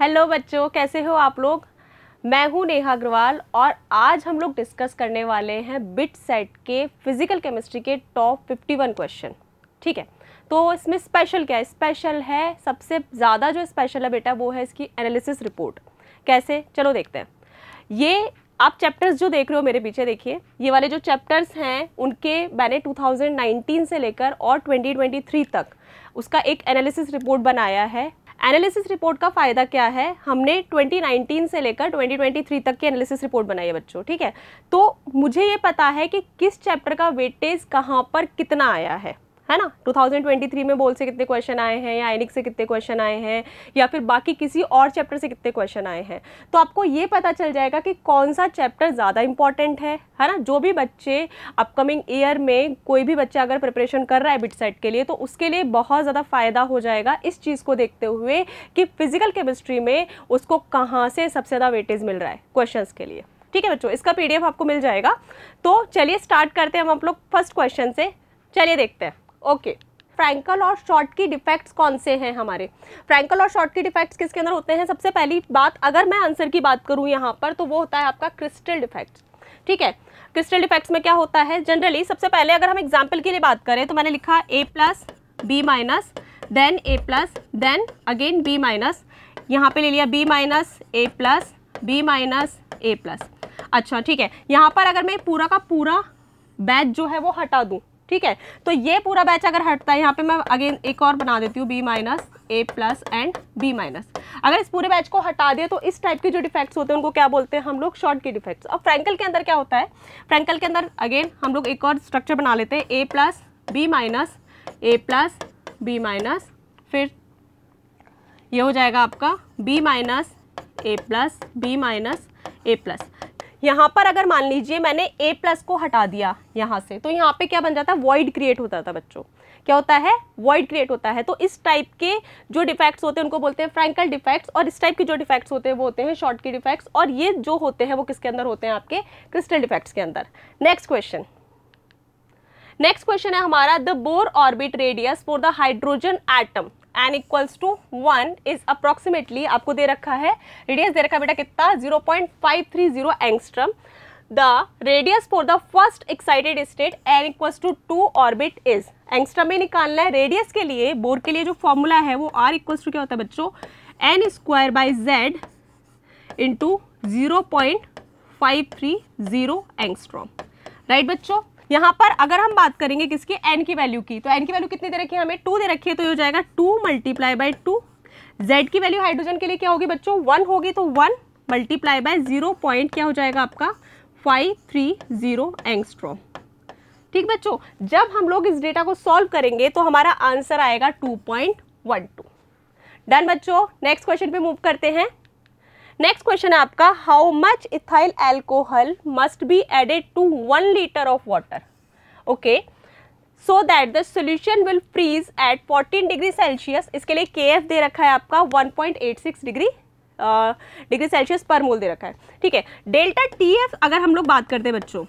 Hello बच्चों कैसे हो आप लोग मैं हूं नेहा अग्रवाल और आज हम लोग डिस्कस करने वाले हैं बिट सेट के फिजिकल केमिस्ट्री के टॉप 51 क्वेश्चन ठीक है तो इसमें स्पेशल क्या है स्पेशल है सबसे ज़्यादा जो स्पेशल है बेटा वो है इसकी एनालिसिस रिपोर्ट कैसे चलो देखते हैं ये आप चैप्टर्स जो देख रहे हो मेरे पीछे देखिए ये वाले जो चैप्टर्स हैं उनके मैंने 2019 से लेकर और 2023 तक उसका एक एनालिसिस रिपोर्ट बनाया है एनालिसिस रिपोर्ट का फ़ायदा क्या है हमने 2019 से लेकर 2023 तक की एनालिसिस रिपोर्ट बनाई है बच्चों ठीक है तो मुझे ये पता है कि किस चैप्टर का वेटेज कहाँ पर कितना आया है है ना 2023 में बोल से कितने क्वेश्चन आए हैं या एनिक से कितने क्वेश्चन आए हैं या फिर बाकी किसी और चैप्टर से कितने क्वेश्चन आए हैं तो आपको ये पता चल जाएगा कि कौन सा चैप्टर ज़्यादा इंपॉर्टेंट है है ना जो भी बच्चे अपकमिंग ईयर में कोई भी बच्चा अगर प्रिपरेशन कर रहा है बिट सेट के लिए तो उसके लिए बहुत ज़्यादा फ़ायदा हो जाएगा इस चीज़ को देखते हुए कि फिजिकल केमिस्ट्री में उसको कहाँ से सबसे ज़्यादा वेटेज मिल रहा है क्वेश्चन के लिए ठीक है बच्चों इसका पीडीएफ आपको मिल जाएगा तो चलिए स्टार्ट करते हैं हम आप लोग फर्स्ट क्वेश्चन से चलिए देखते हैं ओके फ्रैंकल और शॉर्ट की डिफेक्ट्स कौन से हैं हमारे फ्रैंकल और शॉर्ट की डिफेक्ट्स किसके अंदर होते हैं सबसे पहली बात अगर मैं आंसर की बात करूँ यहाँ पर तो वो होता है आपका क्रिस्टल डिफेक्ट ठीक है क्रिस्टल डिफेक्ट्स में क्या होता है जनरली सबसे पहले अगर हम एग्जाम्पल के लिए बात करें तो मैंने लिखा A plus B minus then A plus then again B minus यहाँ पे ले लिया B minus A plus B minus A plus अच्छा ठीक है यहाँ पर अगर मैं पूरा का पूरा बैच जो है वो हटा दूँ ठीक है तो ये पूरा बैच अगर हटता है यहाँ पे मैं अगेन एक और बना देती हूँ B minus A plus and B minus अगर इस पूरे बैच को हटा दिए तो इस टाइप के जो डिफेक्ट्स होते हैं उनको क्या बोलते हैं हम लोग शॉर्ट के डिफेक्ट्स और फ्रैंकल के अंदर क्या होता है फ्रैंकल के अंदर अगेन हम लोग एक और स्ट्रक्चर बना लेते हैं A plus B minus A plus B minus फिर ये हो जाएगा आपका B minus A plus B minus A plus यहाँ पर अगर मान लीजिए मैंने ए प्लस को हटा दिया यहाँ से तो यहाँ पे क्या बन जाता है वॉइड क्रिएट होता था बच्चों क्या होता है वॉइड क्रिएट होता है तो इस टाइप के जो डिफेक्ट्स होते हैं उनको बोलते हैं फ्रैंकल डिफेक्ट्स और इस टाइप के जो डिफेक्ट्स होते हैं वो होते हैं शॉर्ट के डिफेक्ट्स और ये जो होते हैं वो किसके अंदर होते हैं आपके क्रिस्टल डिफेक्ट्स के अंदर नेक्स्ट क्वेश्चन नेक्स्ट क्वेश्चन है हमारा the Bohr orbit radius for the hydrogen atom n equals to one is approximately आपको दे रखा है रेडियस दे रखा है बेटा कितना zero point five three zero angstrom the radius for the first excited state n equals to two orbit is angstrom में निकालना है रेडियस के लिए बोर के लिए जो फॉर्मूला है वो आर इक्वल्स टू क्या होता है बच्चों n square by Z into zero point five three zero angstrom right बच्चों यहाँ पर अगर हम बात करेंगे किसकी एन की वैल्यू की तो एन की वैल्यू कितनी दे रखी है हमें टू दे रखी है तो ये हो जाएगा two multiply by two Z की वैल्यू हाइड्रोजन के लिए क्या होगी बच्चों वन होगी तो one multiply by zero point क्या हो जाएगा आपका फाइव थ्री जीरो एंगस्ट्रॉ ठीक बच्चों जब हम लोग इस डेटा को सॉल्व करेंगे तो हमारा आंसर आएगा two point one two done बच्चों नेक्स्ट क्वेश्चन पे मूव करते हैं नेक्स्ट क्वेश्चन है आपका how much ethyl alcohol must be added to one litre of water okay so that the solution will freeze at 14 degree Celsius इसके लिए के दे रखा है आपका 1.86 डिग्री डिग्री सेल्सियस पर मोल दे रखा है ठीक है डेल्टा टी अगर हम लोग बात करते हैं बच्चों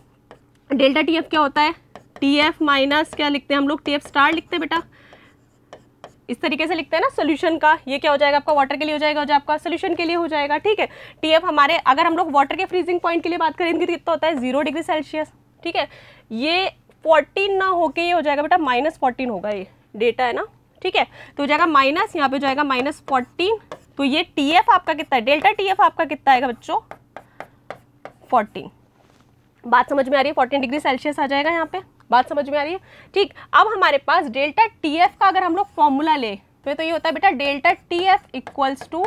डेल्टा टी क्या होता है टी एफ माइनस क्या लिखते हैं हम लोग टी एफ स्टार लिखते हैं बेटा इस तरीके से लिखते हैं ना सोल्यूशन का ये क्या हो जाएगा आपका वाटर के लिए हो जाएगा जो आपका सोल्यूशन के लिए हो जाएगा ठीक है एफ हमारे अगर हम लोग वाटर के फ्रीजिंग पॉइंट के लिए बात करेंगे तो कितना होता है जीरो डिग्री सेल्सियस ठीक है ये फोर्टीन ना होके ये हो जाएगा बेटा माइनस फोर्टीन होगा ये डेटा है ना ठीक है तो हो जाएगा माइनस यहाँ पे हो जाएगा माइनस फोर्टीन तो ये टी एफ आपका कितना है डेल्टा टी एफ आपका कितना आएगा बच्चों फोर्टीन बात समझ में आ रही है फोर्टीन डिग्री सेल्सियस आ जाएगा यहाँ पे बात समझ में आ रही है ठीक अब हमारे पास डेल्टा टी एफ का अगर हम लोग फॉर्मूला ले तो ये तो ये होता है बेटा delta T F equals to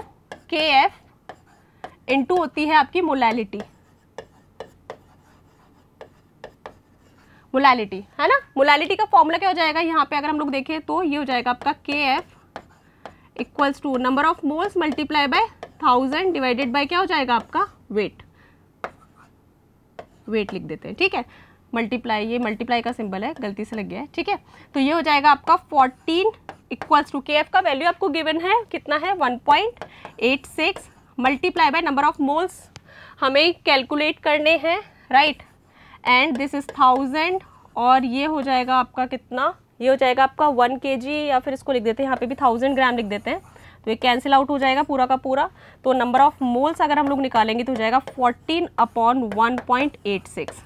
K F into होती है आपकी मोलैलिटी मोलैलिटी है ना मोलैलिटी का फॉर्मूला क्या हो जाएगा यहाँ पे अगर हम लोग देखें तो ये हो जाएगा आपका K F equals to number of moles multiply by thousand divided by क्या हो जाएगा आपका वेट वेट लिख देते हैं ठीक है मल्टीप्लाई ये मल्टीप्लाई का सिंबल है गलती से लग गया है ठीक है तो ये हो जाएगा आपका fourteen equals to K F का वैल्यू आपको गिवन है कितना है one point eight six multiply by number of moles हमें कैलकुलेट करने हैं right and this is thousand और ये हो जाएगा आपका कितना ये हो जाएगा आपका वन के या फिर इसको लिख देते हैं यहाँ पर भी थाउजेंड ग्राम लिख देते हैं तो ये कैंसिल आउट हो जाएगा पूरा का पूरा तो नंबर ऑफ मोल्स अगर हम लोग निकालेंगे तो हो जाएगा fourteen upon one point eight six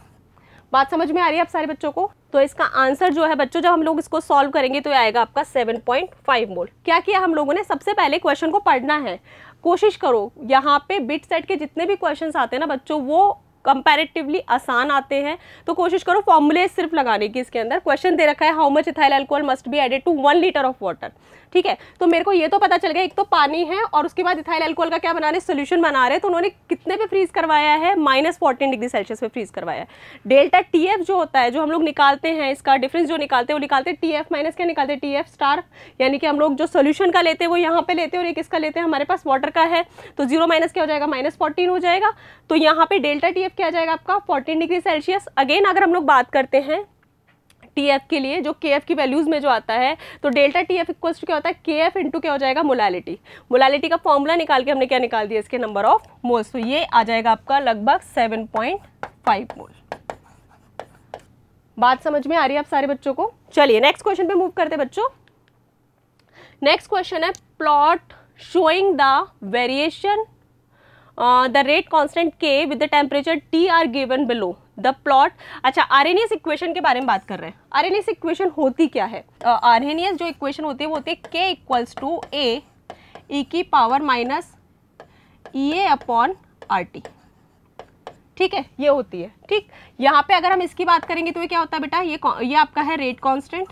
बात समझ में आ रही है आप सारे बच्चों को तो इसका आंसर जो है बच्चों जब हम लोग इसको सॉल्व करेंगे तो आएगा आपका 7.5 मोल क्या किया हम लोगों ने सबसे पहले क्वेश्चन को पढ़ना है कोशिश करो यहाँ पे बिट सेट के जितने भी क्वेश्चन आते हैं ना बच्चों वो कंपेरेटिवली आसान आते हैं तो कोशिश करो फॉर्मूले सिर्फ लगाने की इसके अंदर क्वेश्चन दे रखा है how much ethyl alcohol must be added to one litre of water ठीक है तो मेरे को ये तो पता चल गया एक तो पानी है और उसके बाद इथाइल एल्कोहल का क्या बना रहे सोल्यूशन बना रहे तो उन्होंने कितने पे फ्रीज करवाया है माइनस फोर्टीन डिग्री सेल्सियस पे फ्रीज करवाया है डेल्टा टी एफ जो होता है जो हम लोग निकालते हैं इसका डिफरेंस जो निकालते हैं वो निकालते हैं टी एफ माइनस क्या निकालते हैं टी एफ स्टार यानी कि हम लोग जो सोल्यूशन का लेते हैं वो यहाँ पे लेते हैं और एक इसका लेते हैं हमारे पास वाटर का है तो जीरो माइनस क्या हो जाएगा माइनस फोर्टीन हो जाएगा तो यहाँ पे डेल्टा टी एफ क्या जाएगा आपका फोर्टीन डिग्री सेल्सियस अगेन अगर हम लोग बात करते हैं टी एफ के लिए जो के एफ की वैल्यूज़ में जो आता है तो delta T F equals to क्या होता है के एफ इंटू क्या हो जाएगा मोलालिटी मोलालिटी का फॉर्मूला निकाल के हमने क्या निकाल दिया इसके नंबर ऑफ मोल्स तो ये आ जाएगा आपका लगभग सेवन पॉइंट फाइव मोल बात समझ में आ रही है आप सारे बच्चों को चलिए नेक्स्ट क्वेश्चन पे मूव करते बच्चों नेक्स्ट क्वेश्चन है plot showing the variation the rate constant के with the temperature T are given below the plot अच्छा आर इक्वेशन के बारे में बात कर रहे हैं आरएनएस इक्वेशन होती क्या है आरएनएस uh, जो इक्वेशन होती है वो होती है के इक्वल्स टू ए ई की power minus E A upon R T ठीक है ये होती है ठीक यहाँ पे अगर हम इसकी बात करेंगे तो ये क्या होता है बेटा ये ये आपका है रेट कॉन्स्टेंट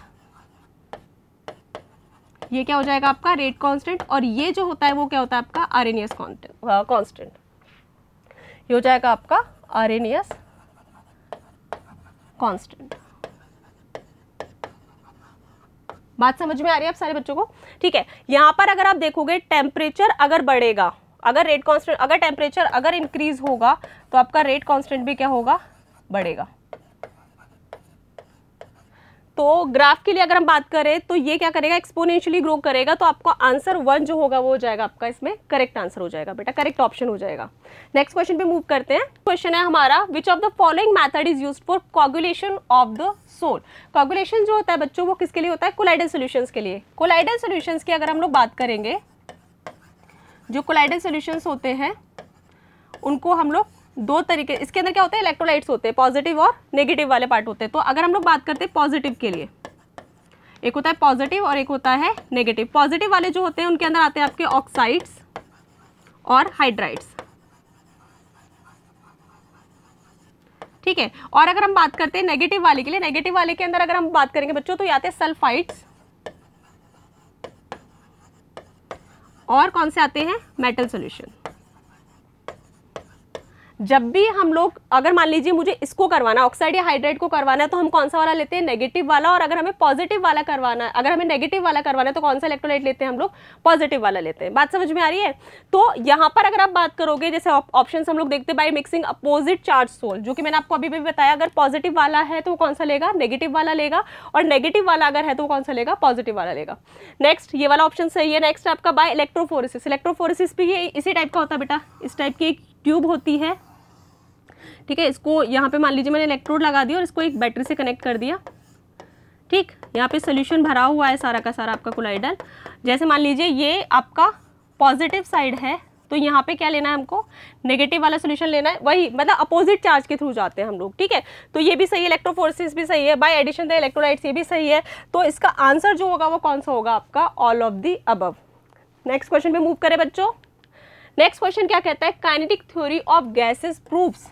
ये क्या हो जाएगा आपका रेट कांस्टेंट और ये जो होता है वो क्या होता है आपका आर कांस्टेंट कांस्टेंट ये हो जाएगा आपका आर कांस्टेंट बात समझ में आ रही है आप सारे बच्चों को ठीक है यहां पर अगर आप देखोगे टेम्परेचर अगर बढ़ेगा अगर रेट कांस्टेंट अगर टेम्परेचर अगर इंक्रीज होगा तो आपका रेट कांस्टेंट भी क्या होगा बढ़ेगा तो ग्राफ के लिए अगर हम बात करें तो ये क्या करेगा एक्सपोनेंशियली ग्रो करेगा तो आपका आंसर वन जो होगा वो हो जाएगा आपका इसमें करेक्ट आंसर हो जाएगा बेटा करेक्ट ऑप्शन हो जाएगा नेक्स्ट क्वेश्चन पे मूव करते हैं क्वेश्चन है हमारा which of the following method is use for coagulation of the sol coagulation जो होता है बच्चों वो किसके लिए होता है कोलाइडल सोल्यूशन के लिए कोलाइडल सोल्यूशन की अगर हम लोग बात करेंगे जो कोलाइडल सोल्यूशंस होते हैं उनको हम लोग दो तरीके इसके अंदर क्या होते हैं इलेक्ट्रोलाइट्स होते हैं पॉजिटिव और नेगेटिव वाले पार्ट होते हैं तो अगर हम लोग बात करते हैं पॉजिटिव के लिए एक होता है पॉजिटिव और एक होता है नेगेटिव पॉजिटिव वाले जो होते हैं उनके अंदर आते हैं आपके ऑक्साइड्स और हाइड्राइड्स ठीक है और अगर हम बात करते हैं नेगेटिव वाले के लिए नेगेटिव वाले के अंदर अगर हम बात करेंगे बच्चों तो ये आते हैं सल्फाइड्स और कौन से आते हैं मेटल सोल्यूशन जब भी हम लोग अगर मान लीजिए मुझे इसको करवाना ऑक्साइड या हाइड्रेट को करवाना है तो हम कौन सा वाला लेते हैं नेगेटिव वाला और अगर हमें पॉजिटिव वाला करवाना है अगर हमें नेगेटिव वाला करवाना है तो कौन सा इलेक्ट्रोलाइट लेते हैं हम लोग पॉजिटिव वाला लेते हैं बात समझ में आ रही है तो यहाँ पर अगर आप बात करोगे जैसे ऑप्शन हम लोग देखते हैं by mixing opposite charge sol जो कि मैंने आपको अभी भी बताया अगर पॉजिटिव वाला है तो कौन सा लेगा नेगेटिव वाला लेगा और नेगेटिव वाला अगर है तो कौन सा लेगा पॉजिटिव वाला लेगा नेक्स्ट ये वाला ऑप्शन सही है नेक्स्ट आपका बाय इलेक्ट्रोफोरिस इलेक्ट्रोफोरिस भी ये इसी टाइप का होता है बेटा इस टाइप की एक ट्यूब होती है ठीक है इसको यहाँ पे मान लीजिए मैंने इलेक्ट्रोड लगा दिया और इसको एक बैटरी से कनेक्ट कर दिया ठीक यहाँ पे सोल्यूशन भरा हुआ है सारा का सारा आपका कोलाइडल जैसे मान लीजिए ये आपका पॉजिटिव साइड है तो यहाँ पे क्या लेना है हमको नेगेटिव वाला सोल्यूशन लेना है वही मतलब अपोजिट चार्ज के थ्रू जाते हैं हम लोग ठीक है तो ये भी सही है इलेक्ट्रोफोर्सिस भी सही है बाई एडिशन द इलेक्ट्रोलाइट्स ये भी सही है तो इसका आंसर जो होगा वो कौन सा होगा आपका all of the above next question पे मूव करें बच्चों नेक्स्ट क्वेश्चन क्या कहता है kinetic theory of gases proofs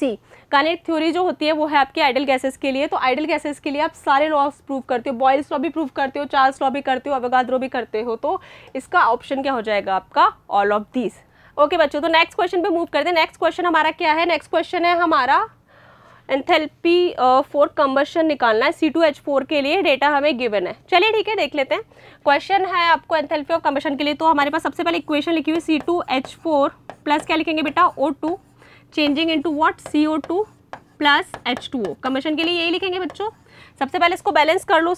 C kinetic theory जो होती है वो है आपके आइडल गैसेस के लिए तो आइडल गैसेस के लिए आप सारे लॉस प्रूव करते हो बॉयल्स लॉ भी प्रूव करते हो चार्ल्स लॉ भी करते हो अवगाद्रो भी करते हो तो इसका ऑप्शन क्या हो जाएगा आपका ऑल ऑफ दीज ओके बच्चों तो नेक्स्ट क्वेश्चन पे मूव करते हैं नेक्स्ट क्वेश्चन हमारा क्या है नेक्स्ट क्वेश्चन है हमारा एंथेल्पी फॉर कम्बर्शन निकालना है सी टू एच फोर के लिए डेटा हमें गिवन है चलिए ठीक है देख लेते हैं क्वेश्चन है आपको एंथेल्पी ऑफ कम्बशन के लिए तो हमारे पास सबसे पहले इक्वेशन लिखी हुई C two H four plus क्या लिखेंगे बेटा O two changing into what CO2 plus H2O combustion के लिए यही लिखेंगे बच्चों सबसे पहले इसको बैलेंस कर लो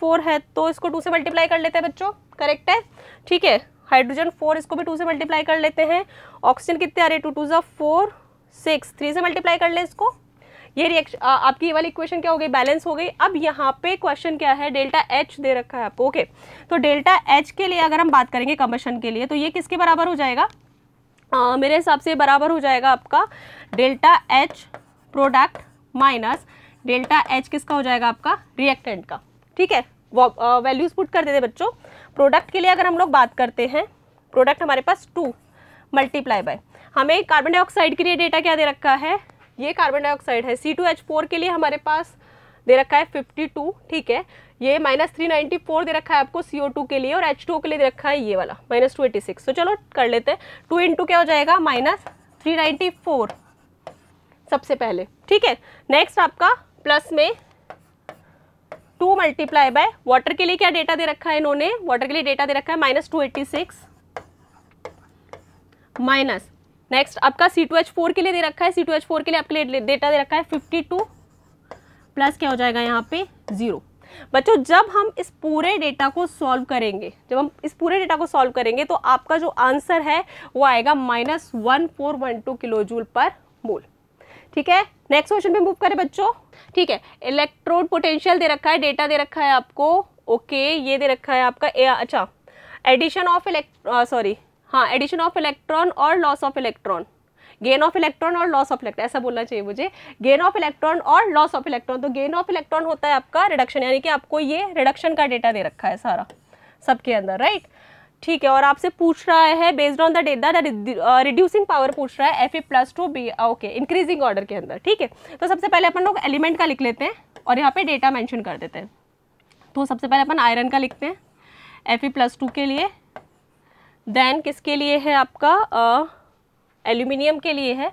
फोर है तो इसको टू से मल्टीप्लाई कर लेते हैं बच्चों करेक्ट है ठीक है हाइड्रोजन फोर इसको भी टू से मल्टीप्लाई कर लेते हैं ऑक्सीजन कितने आ रहे टू टू जो फोर सिक्स थ्री से मल्टीप्लाई कर ले इसको ये रिएक्शन आपकी ये वाली इक्वेशन क्या हो गई बैलेंस हो गई अब यहाँ पे क्वेश्चन क्या है डेल्टा एच दे रखा है आपको ओके तो डेल्टा एच के लिए अगर हम बात करेंगे कमीशन के लिए तो ये किसके बराबर हो जाएगा आ, मेरे हिसाब से बराबर हो जाएगा आपका delta H product minus delta H किसका हो जाएगा आपका रिएक्टेंट का ठीक है वैल्यूज पुट कर देते बच्चों प्रोडक्ट के लिए अगर हम लोग बात करते हैं प्रोडक्ट हमारे पास टू मल्टीप्लाई बाय हमें कार्बन डाइऑक्साइड के लिए डेटा क्या दे रखा है ये कार्बन डाइऑक्साइड है सी टू एच फोर के लिए हमारे पास दे रखा है फिफ्टी टू ठीक है ये माइनस थ्री नाइन्टी फोर दे रखा है आपको सी ओ टू के लिए और एच टू के लिए दे रखा है ये वाला माइनस टू एटी सिक्स तो चलो कर लेते हैं टू इंटू क्या हो जाएगा माइनस थ्री नाइन्टी फोर सबसे पहले ठीक है नेक्स्ट आपका प्लस में टू मल्टीप्लाई बाय वाटर के लिए क्या डेटा दे रखा है इन्होंने वाटर के लिए डेटा दे रखा है minus two eighty six minus next आपका सी टू एच फोर के लिए दे रखा है सी टू एच फोर के लिए आपके लिए डेटा दे रखा है फिफ्टी टू प्लस क्या हो जाएगा यहाँ पे जीरो बच्चों जब हम इस पूरे डेटा को सॉल्व करेंगे जब हम इस पूरे डेटा को सॉल्व करेंगे तो आपका जो आंसर है वो आएगा minus one four one two kilojoule per mole ठीक है नेक्स्ट क्वेश्चन पे मूव करें बच्चों ठीक है इलेक्ट्रोड पोटेंशियल दे रखा है डेटा दे रखा है आपको ओके ये दे रखा है आपका ए, अच्छा एडिशन ऑफ इलेक्ट्रॉ सॉरी हाँ एडिशन ऑफ इलेक्ट्रॉन और loss of electron gain of electron और लॉस ऑफ इलेक्ट्रॉन ऐसा बोलना चाहिए मुझे गेन ऑफ इलेक्ट्रॉन और लॉस ऑफ इलेक्ट्रॉन तो गेन ऑफ इलेक्ट्रॉन होता है आपका रिडक्शन यानी कि आपको ये रिडक्शन का डेटा दे रखा है सारा सबके अंदर राइट right? ठीक है और आपसे पूछ रहा है based on the data reducing power पूछ रहा है F A plus two B okay increasing order के अंदर ठीक है तो सबसे पहले अपन लोग एलिमेंट का लिख लेते हैं और यहाँ पे डेटा मेंशन कर देते हैं तो सबसे पहले अपन आयरन का लिखते हैं एफ ए प्लस टू के लिए देन किसके लिए है आपका uh, एल्यूमिनियम के लिए है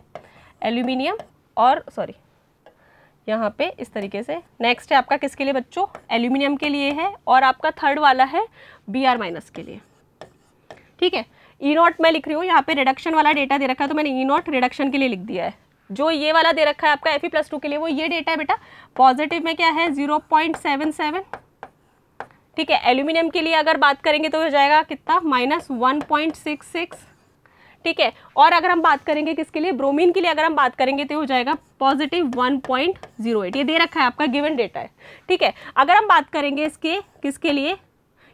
एल्यूमिनियम और सॉरी यहाँ पे इस तरीके से नेक्स्ट है आपका किसके लिए बच्चों एल्यूमिनियम के लिए है और आपका थर्ड वाला है बी आर माइनस के लिए ठीक है ई e नॉट मैं लिख रही हूँ यहाँ पे रिडक्शन वाला डेटा दे रखा है तो मैंने ई नॉट रिडक्शन के लिए लिख दिया है जो ये वाला दे रखा है आपका एफ ई प्लस टू के लिए वो ये डेटा है बेटा पॉजिटिव में क्या है जीरो पॉइंट सेवन सेवन ठीक है एल्यूमिनियम के लिए अगर बात करेंगे तो हो जाएगा कितना minus one point six six ठीक है और अगर हम बात करेंगे किसके लिए ब्रोमीन के लिए अगर हम बात करेंगे तो हो जाएगा पॉजिटिव 1.08 ये दे रखा है आपका गिवन डेटा है ठीक है अगर हम बात करेंगे इसके किसके लिए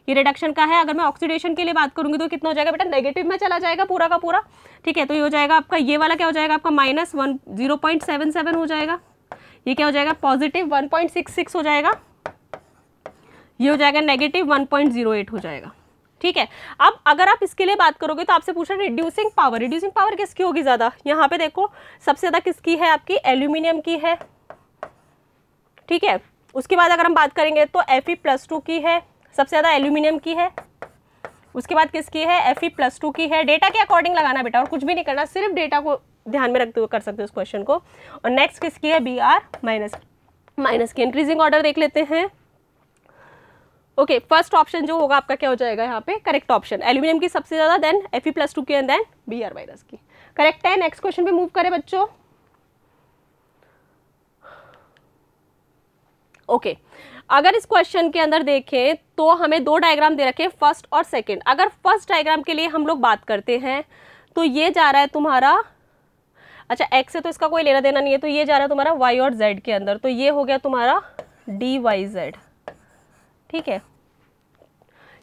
ये रिडक्शन का है अगर मैं ऑक्सीडेशन के लिए बात करूंगी तो कितना हो जाएगा बेटा नेगेटिव में चला जाएगा पूरा का पूरा ठीक है तो ये हो जाएगा आपका ये वाला क्या हो जाएगा आपका minus one zero point seven seven हो जाएगा ये क्या हो जाएगा positive one point six six हो जाएगा ये हो जाएगा negative one point zero eight हो जाएगा ठीक है अब अगर आप इसके लिए बात करोगे तो आपसे पूछा रिड्यूसिंग पावर रिड्यूसिंग पावर किसकी होगी ज़्यादा यहाँ पे देखो सबसे ज़्यादा किसकी है आपकी एल्यूमिनियम की है ठीक है उसके बाद अगर हम बात करेंगे तो एफ ई प्लस टू की है सबसे ज़्यादा एल्यूमिनियम की है उसके बाद किसकी है एफ ई प्लस टू की है डेटा के अकॉर्डिंग लगाना बेटा और कुछ भी नहीं करना सिर्फ डेटा को ध्यान में रखते हुए कर सकते हो उस क्वेश्चन को और नेक्स्ट किसकी है बी आर माइनस माइनस की इंक्रीजिंग ऑर्डर देख लेते हैं ओके फर्स्ट ऑप्शन जो होगा आपका क्या हो जाएगा यहाँ पे करेक्ट ऑप्शन एल्यूमिनियम की सबसे ज़्यादा then F E plus two के एंड देन बी आर वायरस की करेक्ट है नेक्स्ट क्वेश्चन पे मूव करें बच्चों ओके okay. अगर इस क्वेश्चन के अंदर देखें तो हमें दो डायग्राम दे रखे फर्स्ट और सेकंड अगर फर्स्ट डायग्राम के लिए हम लोग बात करते हैं तो ये जा रहा है तुम्हारा अच्छा एक्स से तो इसका कोई लेना देना नहीं है तो ये जा रहा है तुम्हारा वाई और जेड के अंदर तो ये हो गया तुम्हारा डी वाई जेड ठीक है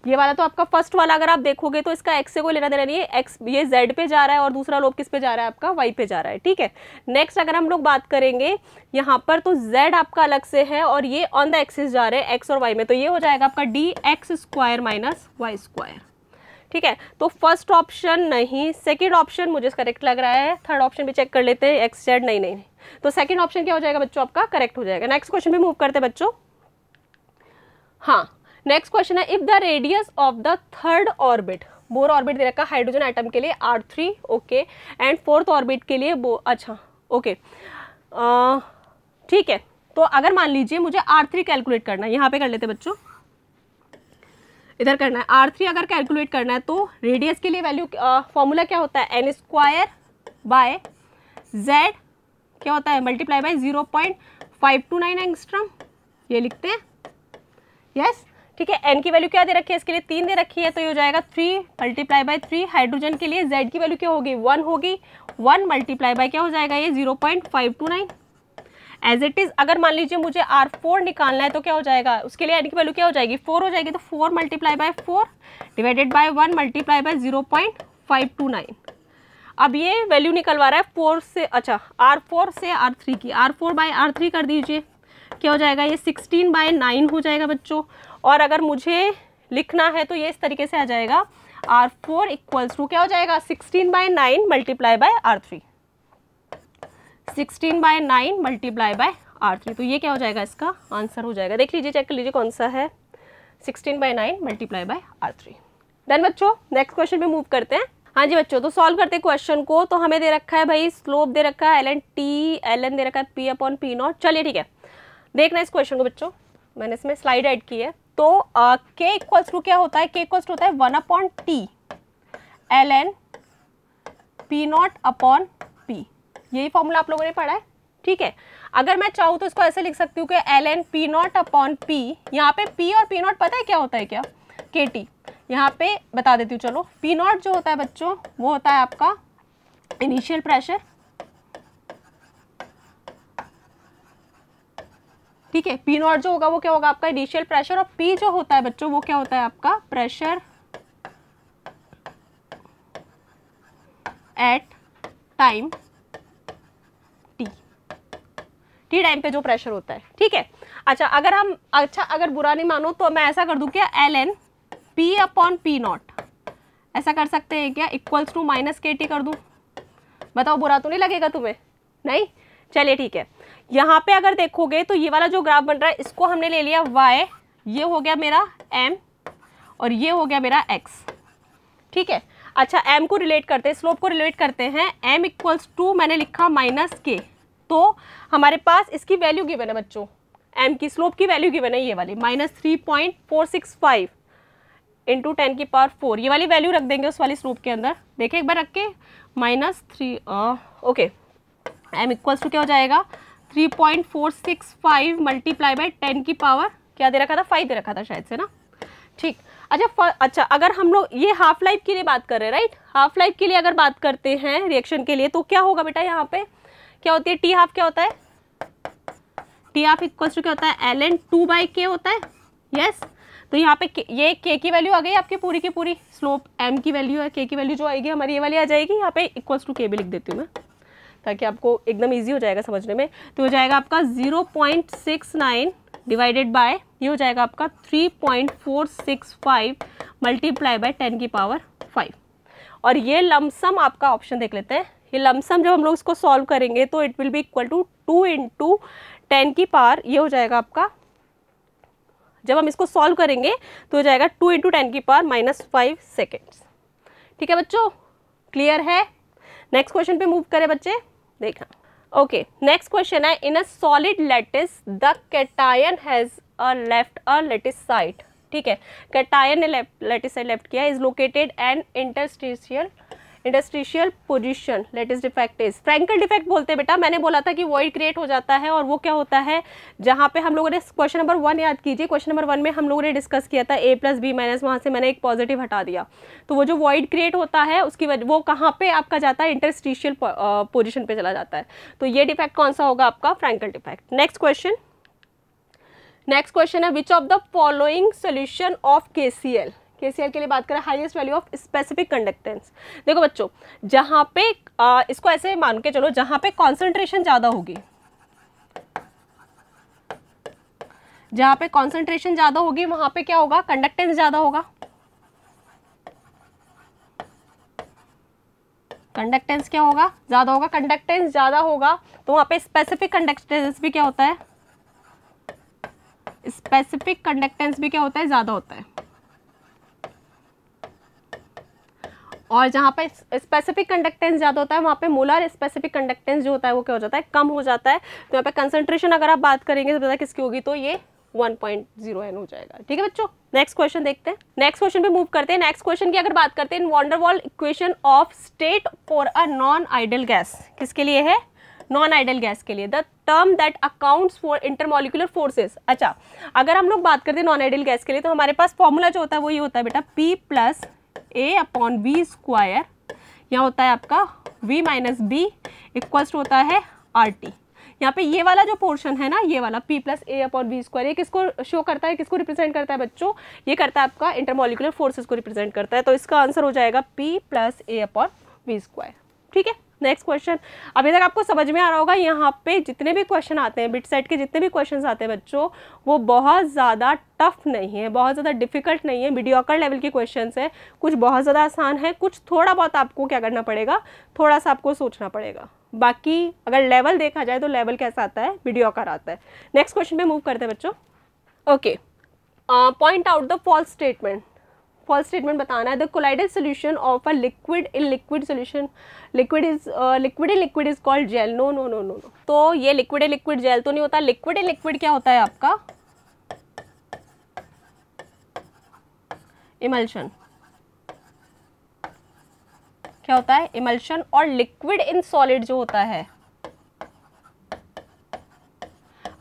ये वाला तो आपका फर्स्ट वाला अगर आप देखोगे तो इसका एक्स से कोई लेना देना नहीं है एक्स ये जेड पे जा रहा है और दूसरा लोब किस पे जा रहा है आपका वाई पे जा रहा है ठीक है नेक्स्ट अगर हम लोग बात करेंगे यहाँ पर तो जेड आपका अलग से है और ये ऑन द एक्सिस जा रहे हैं एक्स और वाई में तो ये हो जाएगा आपका D X square minus Y square ठीक है तो फर्स्ट ऑप्शन नहीं सेकेंड ऑप्शन मुझे करेक्ट लग रहा है थर्ड ऑप्शन भी चेक कर लेते हैं एक्स जेड नहीं नहीं तो सेकेंड ऑप्शन क्या हो जाएगा बच्चों आपका करेक्ट हो जाएगा नेक्स्ट क्वेश्चन भी मूव करते हैं बच्चों हाँ नेक्स्ट क्वेश्चन है if the radius of the third orbit Bohr orbit दे रखा हाइड्रोजन आइटम के लिए R three okay and fourth orbit के लिए बो अच्छा ओके ठीक है तो अगर मान लीजिए मुझे आर थ्री कैलकुलेट करना है यहाँ पे कर लेते बच्चों इधर करना है आर थ्री अगर कैलकुलेट करना है तो रेडियस के लिए वैल्यू फॉर्मूला क्या होता है एन स्क्वायर बाय जेड क्या होता है multiply by zero point five two nine angstrom ये लिखते हैं यस ठीक है एन की वैल्यू क्या दे रखी है इसके लिए तीन दे रखी है तो ये हो जाएगा three multiply by three hydrogen के लिए जेड की वैल्यू क्या होगी वन होगी वन मल्टीप्लाई बाय क्या हो जाएगा ये zero point five two nine as it is अगर मान लीजिए मुझे आर फोर निकालना है तो क्या हो जाएगा उसके लिए एन की वैल्यू क्या हो जाएगी फोर हो जाएगी तो four multiply by four divided by one multiply by zero point five two nine अब ये वैल्यू निकलवा रहा है फोर से अच्छा आर फोर से आर थ्री की R four by R three कर दीजिए क्या हो जाएगा ये सिक्सटीन बाय नाइन हो जाएगा बच्चों और अगर मुझे लिखना है तो ये इस तरीके से आ जाएगा आर फोर इक्वल्स टू क्या हो जाएगा sixteen by nine multiply by R three sixteen by nine multiply by R three तो ये क्या हो जाएगा इसका आंसर हो जाएगा देख लीजिए चेक कर लीजिए कौन सा है sixteen by nine multiply by R three done बच्चों नेक्स्ट क्वेश्चन पे मूव करते हैं हाँ जी बच्चों तो सॉल्व करते क्वेश्चन को तो हमें दे रखा है भाई स्लोप दे रखा है L N T L N दे रखा है पी अपॉन पी नॉट चलिए ठीक है देखना इस क्वेश्चन को बच्चों मैंने इसमें स्लाइड ऐड की है तो के इक्वल्स टू क्या होता है के इक्वल्स होता है one upon T L N P not upon P यही फॉर्मूला आप लोगों ने पढ़ा है ठीक है अगर मैं चाहूँ तो इसको ऐसे लिख सकती हूँ कि L N P not upon P यहाँ पे पी और पी नॉट पता है क्या होता है क्या के टी यहाँ पे बता देती हूँ चलो पी नॉट जो होता है बच्चों वो होता है आपका इनिशियल प्रेशर ठीक है पी नॉट जो होगा वो क्या होगा आपका इनिशियल प्रेशर और पी जो होता है बच्चों वो क्या होता है आपका pressure at time T T time पे जो प्रेशर होता है ठीक है अच्छा अगर हम अच्छा अगर बुरा नहीं मानो तो मैं ऐसा कर दूं क्या L N P upon P not ऐसा कर सकते हैं क्या equals to minus K T कर दूं बताओ बुरा तो नहीं लगेगा तुम्हें नहीं चलिए ठीक है यहाँ पे अगर देखोगे तो ये वाला जो ग्राफ बन रहा है इसको हमने ले लिया वाई ये हो गया मेरा एम और ये हो गया मेरा एक्स ठीक है अच्छा एम को रिलेट करते हैं स्लोप को रिलेट करते हैं एम इक्वल्स टू मैंने लिखा माइनस के तो हमारे पास इसकी वैल्यू गिवन है बच्चों एम की स्लोप की वैल्यू गिवन है ये वाली minus three point four six five into ten की पावर फोर ये वाली वैल्यू रख देंगे उस वाली स्लोप के अंदर देखिए एक बार रख के minus three okay M equals to क्या हो जाएगा three point four six five multiply by ten की पावर क्या दे रखा था फाइव दे रखा था शायद से ना ठीक अच्छा अच्छा अगर हम लोग ये हाफ लाइफ के लिए बात कर रहे हैं राइट हाफ लाइफ के लिए अगर बात करते हैं रिएक्शन के लिए तो क्या होगा बेटा यहाँ पे क्या होती है टी हाफ क्या होता है टी हाफ इक्वल टू क्या होता है एल एन टू बाई के होता है यस yes? तो यहाँ पे ये के की वैल्यू आ गई आपकी पूरी की पूरी स्लोप एम की वैल्यू है के की वैल्यू जो आएगी हमारी ये वाली आ जाएगी यहाँ पे इक्वल्स टू के भी लिख देती हूँ मैं ताकि आपको एकदम ईजी हो जाएगा समझने में तो हो जाएगा आपका zero point six nine divided by ये हो जाएगा आपका three point four six five multiply by ten की पावर फाइव और ये लमसम आपका ऑप्शन देख लेते हैं ये लमसम जब हम लोग इसको सॉल्व करेंगे तो it will be equal to two into ten की पावर ये हो जाएगा आपका जब हम इसको सॉल्व करेंगे तो हो जाएगा टू इंटू टेन की पावर माइनस फाइव सेकेंड्स ठीक है बच्चों क्लियर है नेक्स्ट क्वेश्चन पे मूव करें बच्चे देखा ओके नेक्स्ट क्वेश्चन है in a solid lattice the cation has a left a lattice site ठीक है कैटायन ने लेटिस साइड लेफ्ट किया is located an interstitial interstitial position latest defect is Frenkel defect बोलते हैं बेटा मैंने बोला था कि वॉइड क्रिएट हो जाता है और वो क्या होता है जहाँ पे हम लोगों ने क्वेश्चन नंबर वन याद कीजिए क्वेश्चन नंबर वन में हम लोगों ने डिस्कस किया था ए प्लस बी माइनस वहाँ से मैंने एक पॉजिटिव हटा दिया तो वो जो वॉइड क्रिएट होता है उसकी वजह वो कहाँ पर आपका जाता है इंटरस्टिशियल पोजिशन पर चला जाता है तो ये डिफेक्ट कौन सा होगा आपका Frenkel defect next question next question है which of the following solution of K C L के के लिए बात करें highest value of specific conductance देखो बच्चों जहाँ पे आ, इसको ऐसे मान के चलो जहाँ पे कॉन्सेंट्रेशन ज़्यादा होगी जहाँ पे कॉन्सेंट्रेशन ज़्यादा होगी वहाँ पे क्या होगा कंडक्टेंस ज़्यादा होगा कंडक्टेंस क्या होगा ज़्यादा होगा कंडक्टेंस ज़्यादा होगा तो वहां पे स्पेसिफिक कंडक्टेंस भी क्या होता है स्पेसिफिक कंडक्टेंस भी क्या होता है ज़्यादा होता है और जहाँ पे स्पेसिफिक कंडक्टेंस ज़्यादा होता है वहाँ पे मोलर स्पेसिफिक कंडक्टेंस जो होता है वो क्या हो जाता है कम हो जाता है तो यहाँ पे कंसंट्रेशन अगर आप बात करेंगे तो ज़्यादा किसकी होगी तो ये एन हो जाएगा ठीक है बच्चों नेक्स्ट क्वेश्चन देखते हैं नेक्स्ट क्वेश्चन पे मूव करते हैं नेक्स्ट क्वेश्चन की अगर बात करते हैं van der Waals equation of state for a non ideal gas किसके लिए है नॉन आइडल गैस के लिए the term that accounts for intermolecular forces अच्छा अगर हम लोग बात करते हैं नॉन आइडल गैस के लिए तो हमारे पास फॉर्मूला जो होता है वो ये होता है बेटा P plus A upon V square यहाँ होता है आपका V minus B equals to होता है आर टी यहाँ पे ये वाला जो पोर्शन है ना ये वाला P plus A upon B square ये किसको शो करता है किसको रिप्रेजेंट करता है बच्चों ये करता है आपका इंटरमोलिकुलर फोर्सेस को रिप्रेजेंट करता है तो इसका आंसर हो जाएगा P plus A upon B square ठीक है नेक्स्ट क्वेश्चन अभी तक आपको समझ में आ रहा होगा यहाँ पे जितने भी क्वेश्चन आते हैं बिट सेट के जितने भी क्वेश्चन आते हैं बच्चों वो बहुत ज़्यादा टफ नहीं है बहुत ज़्यादा डिफिकल्ट नहीं है मीडियोकर लेवल के क्वेश्चन है कुछ बहुत ज़्यादा आसान है कुछ थोड़ा बहुत आपको क्या करना पड़ेगा थोड़ा सा आपको सोचना पड़ेगा बाकी अगर लेवल देखा जाए तो लेवल कैसा आता है मीडियोकर आता है नेक्स्ट क्वेश्चन पे मूव करते हैं बच्चों okay point out the false statement false statement बताना है the colloidal solution of a liquid in liquid solution liquid is liquid in liquid is called gel no no no no तो ये liquid in liquid gel तो नहीं होता liquid in liquid क्या होता है आपका इमल्शन क्या होता है इमल्शन और लिक्विड इन सॉलिड जो होता है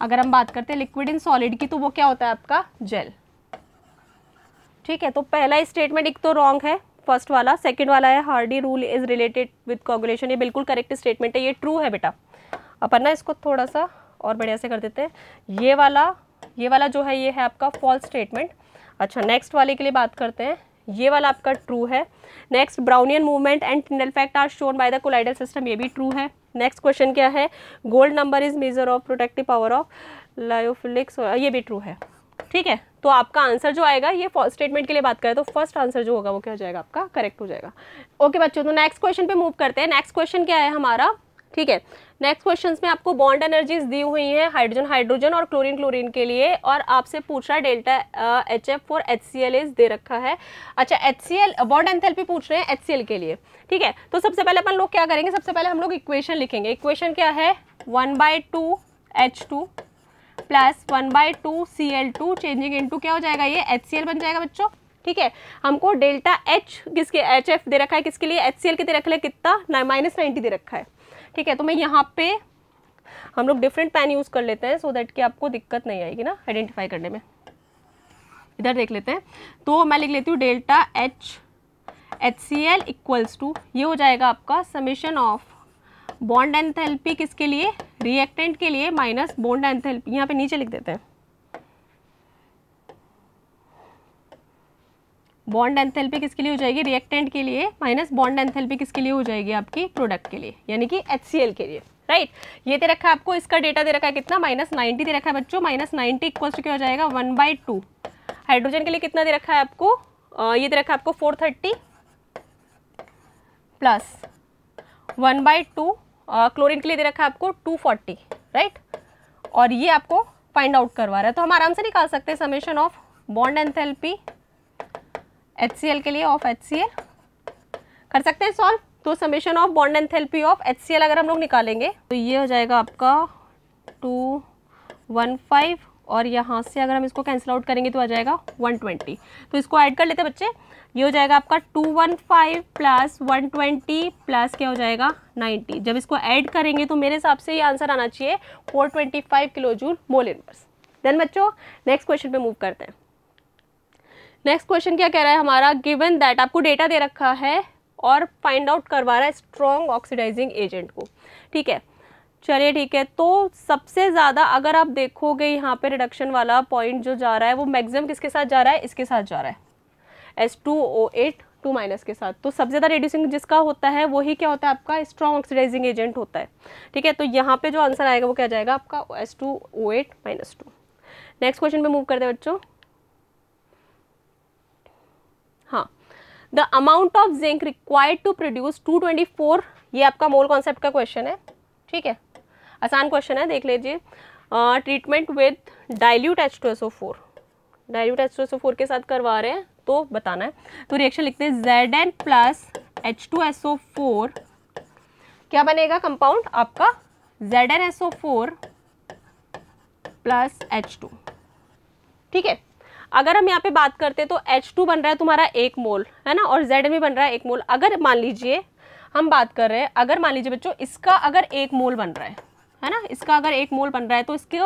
अगर हम बात करते हैं लिक्विड इन सॉलिड की तो वो क्या होता है आपका जेल ठीक है तो पहला स्टेटमेंट एक तो रॉन्ग है फर्स्ट वाला सेकंड वाला है Hardy rule is related with coagulation ये बिल्कुल करेक्ट स्टेटमेंट है ये ट्रू है बेटा अपन ना इसको थोड़ा सा और बढ़िया से कर देते हैं ये वाला ये वाला जो है ये है आपका फॉल्स स्टेटमेंट अच्छा नेक्स्ट वाले के लिए बात करते हैं ये वाला आपका ट्रू है next Brownian movement and Tyndall fact are shown by the colloidal system ये भी ट्रू है नेक्स्ट क्वेश्चन क्या है gold number is measure of protective power of lyophilics ये भी ट्रू है ठीक है तो आपका आंसर जो आएगा ये स्टेटमेंट के लिए बात करें तो फर्स्ट आंसर जो होगा वो क्या हो जाएगा आपका करेक्ट हो जाएगा ओके बच्चों तो नेक्स्ट क्वेश्चन पे मूव करते हैं नेक्स्ट क्वेश्चन क्या है हमारा ठीक है नेक्स्ट क्वेश्चन में आपको बॉन्ड एनर्जीज दी हुई हैं हाइड्रोजन हाइड्रोजन और क्लोरीन क्लोरीन के लिए और आपसे पूछ रहा है delta H F for H C L is दे रखा है अच्छा H C L bond enthalpy पूछ रहे हैं एच सी एल के लिए ठीक है तो सबसे पहले अपन लोग क्या करेंगे सबसे पहले हम लोग इक्वेशन लिखेंगे इक्वेशन क्या है one by two H two plus one by two C L two changing into क्या हो जाएगा ये एच सी एल बन जाएगा बच्चों ठीक है हमको डेल्टा एच किसके एच एफ दे रखा है किसके लिए एच सी एल के दे रखा है कितना माइनस नाइन्टी दे रखा है ठीक है तो मैं यहाँ पे हम लोग डिफरेंट पेन यूज़ कर लेते हैं सो दैट कि आपको दिक्कत नहीं आएगी ना आइडेंटिफाई करने में इधर देख लेते हैं तो मैं लिख लेती हूँ delta H H C L equals to ये हो जाएगा आपका समीशन ऑफ बॉन्ड एंथैल्पी किसके लिए रिएक्टेंट के लिए माइनस बॉन्ड एंथैल्पी यहाँ पे नीचे लिख देते हैं बॉन्ड एंथैल्पी किसके लिए हो जाएगी रिएक्टेंट के लिए माइनस बॉन्ड एंथैल्पी किसके लिए हो जाएगी आपकी प्रोडक्ट के लिए यानी कि एच के लिए राइट right. ये दे रखा है आपको इसका डेटा दे रखा है कितना माइनस नाइन्टी दे रखा है बच्चों माइनस नाइन्टी इक्वल टू क्या हो जाएगा वन बाई टू हाइड्रोजन के लिए कितना दे रखा है आपको आ, ये दे रखा है आपको four thirty plus one by two chlorine के लिए दे रखा है आपको 240 राइट और ये आपको फाइंड आउट करवा रहा है तो हम आराम से निकाल सकते हैं summation of bond enthalpy H के लिए ऑफ एच कर सकते हैं सॉल्व तो summation of bond enthalpy of H अगर हम लोग निकालेंगे तो ये हो जाएगा आपका टू वन फाइव और यहाँ से अगर हम इसको कैंसिल आउट करेंगे तो आ जाएगा 120 तो इसको ऐड कर लेते हैं बच्चे ये हो जाएगा आपका 215 प्लस वन प्लस क्या हो जाएगा 90 जब इसको ऐड करेंगे तो मेरे हिसाब से ये आंसर आना चाहिए 425 kilojoule mole inverse then बच्चों नेक्स्ट क्वेश्चन पे मूव करते हैं नेक्स्ट क्वेश्चन क्या कह रहा है हमारा गिवन दैट आपको डेटा दे रखा है और फाइंड आउट करवा रहा है स्ट्रॉन्ग ऑक्सीडाइजिंग एजेंट को ठीक है चलिए ठीक है तो सबसे ज़्यादा अगर आप देखोगे यहाँ पे रिडक्शन वाला पॉइंट जो जा रहा है वो मैक्सिमम किसके साथ जा रहा है इसके साथ जा रहा है S two O eight two minus के साथ तो सबसे ज़्यादा रिड्यूसिंग जिसका होता है वही क्या होता है आपका स्ट्रॉन्ग ऑक्सीडाइजिंग एजेंट होता है ठीक है तो यहाँ पे जो आंसर आएगा वो क्या जाएगा आपका S two O eight minus two next question पे मूव कर दे बच्चों हाँ the amount of zinc required to produce two twenty four ये आपका मोल कॉन्सेप्ट का क्वेश्चन है ठीक है आसान क्वेश्चन है देख लीजिए treatment with dilute H two S O four dilute H two S O four के साथ करवा रहे हैं तो बताना है तो रिएक्शन लिखते हैं Z N plus H two S O four क्या बनेगा कंपाउंड आपका Z N S O four plus H two ठीक है अगर हम यहाँ पे बात करते हैं तो H2 बन रहा है तुम्हारा एक मोल है ना और Zn भी बन रहा है एक मोल अगर मान लीजिए हम बात कर रहे हैं अगर मान लीजिए बच्चों इसका अगर एक मोल बन रहा है है ना इसका अगर एक मोल बन रहा है तो इसके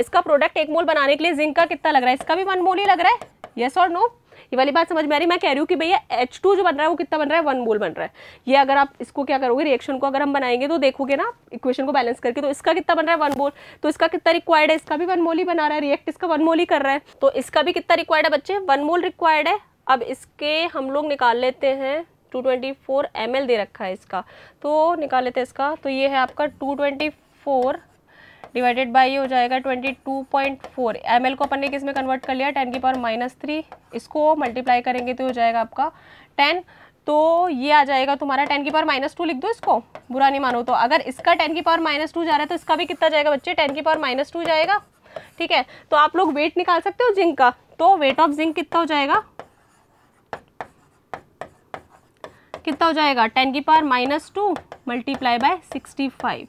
इसका प्रोडक्ट एक मोल बनाने के लिए जिंक का कितना लग रहा है इसका भी वन मोल ही लग रहा है येस और नो ये वाली बात समझ में आ रही मैं कह रही हूँ कि भैया एच टू जो बन रहा है वो कितना बन रहा है वन मोल बन रहा है ये अगर आप इसको क्या करोगे रिएक्शन को अगर हम बनाएंगे तो देखोगे ना इक्वेशन को बैलेंस करके तो इसका कितना बन रहा है वन मोल तो इसका कितना रिक्वायर्ड है इसका भी वन मोल ही बना रहा है रिएक्ट इसका वन मोल ही कर रहा है तो इसका भी कितना रिक्वायर्ड है बच्चे वन मोल रिक्वायर्ड है अब इसके हम लोग निकाल लेते हैं 224 ml दे रखा है इसका तो निकाल लेते हैं इसका तो ये है आपका 224 फोर डिवाइडेड बाई हो जाएगा twenty two point four M L को अपन ने किस में कन्वर्ट कर लिया टेन की पावर माइनस थ्री इसको मल्टीप्लाई करेंगे तो हो जाएगा आपका टेन तो ये आ जाएगा तुम्हारा टेन की पावर माइनस टू लिख दो इसको बुरा नहीं मानो तो अगर इसका टेन की पावर माइनस टू जा रहा है तो इसका भी कितना जाएगा बच्चे टेन की पावर माइनस टू जाएगा ठीक है तो आप लोग वेट निकाल सकते हो जिंक का तो वेट ऑफ जिंक कितना हो जाएगा कितना हो जाएगा टेन की power minus two multiply by sixty five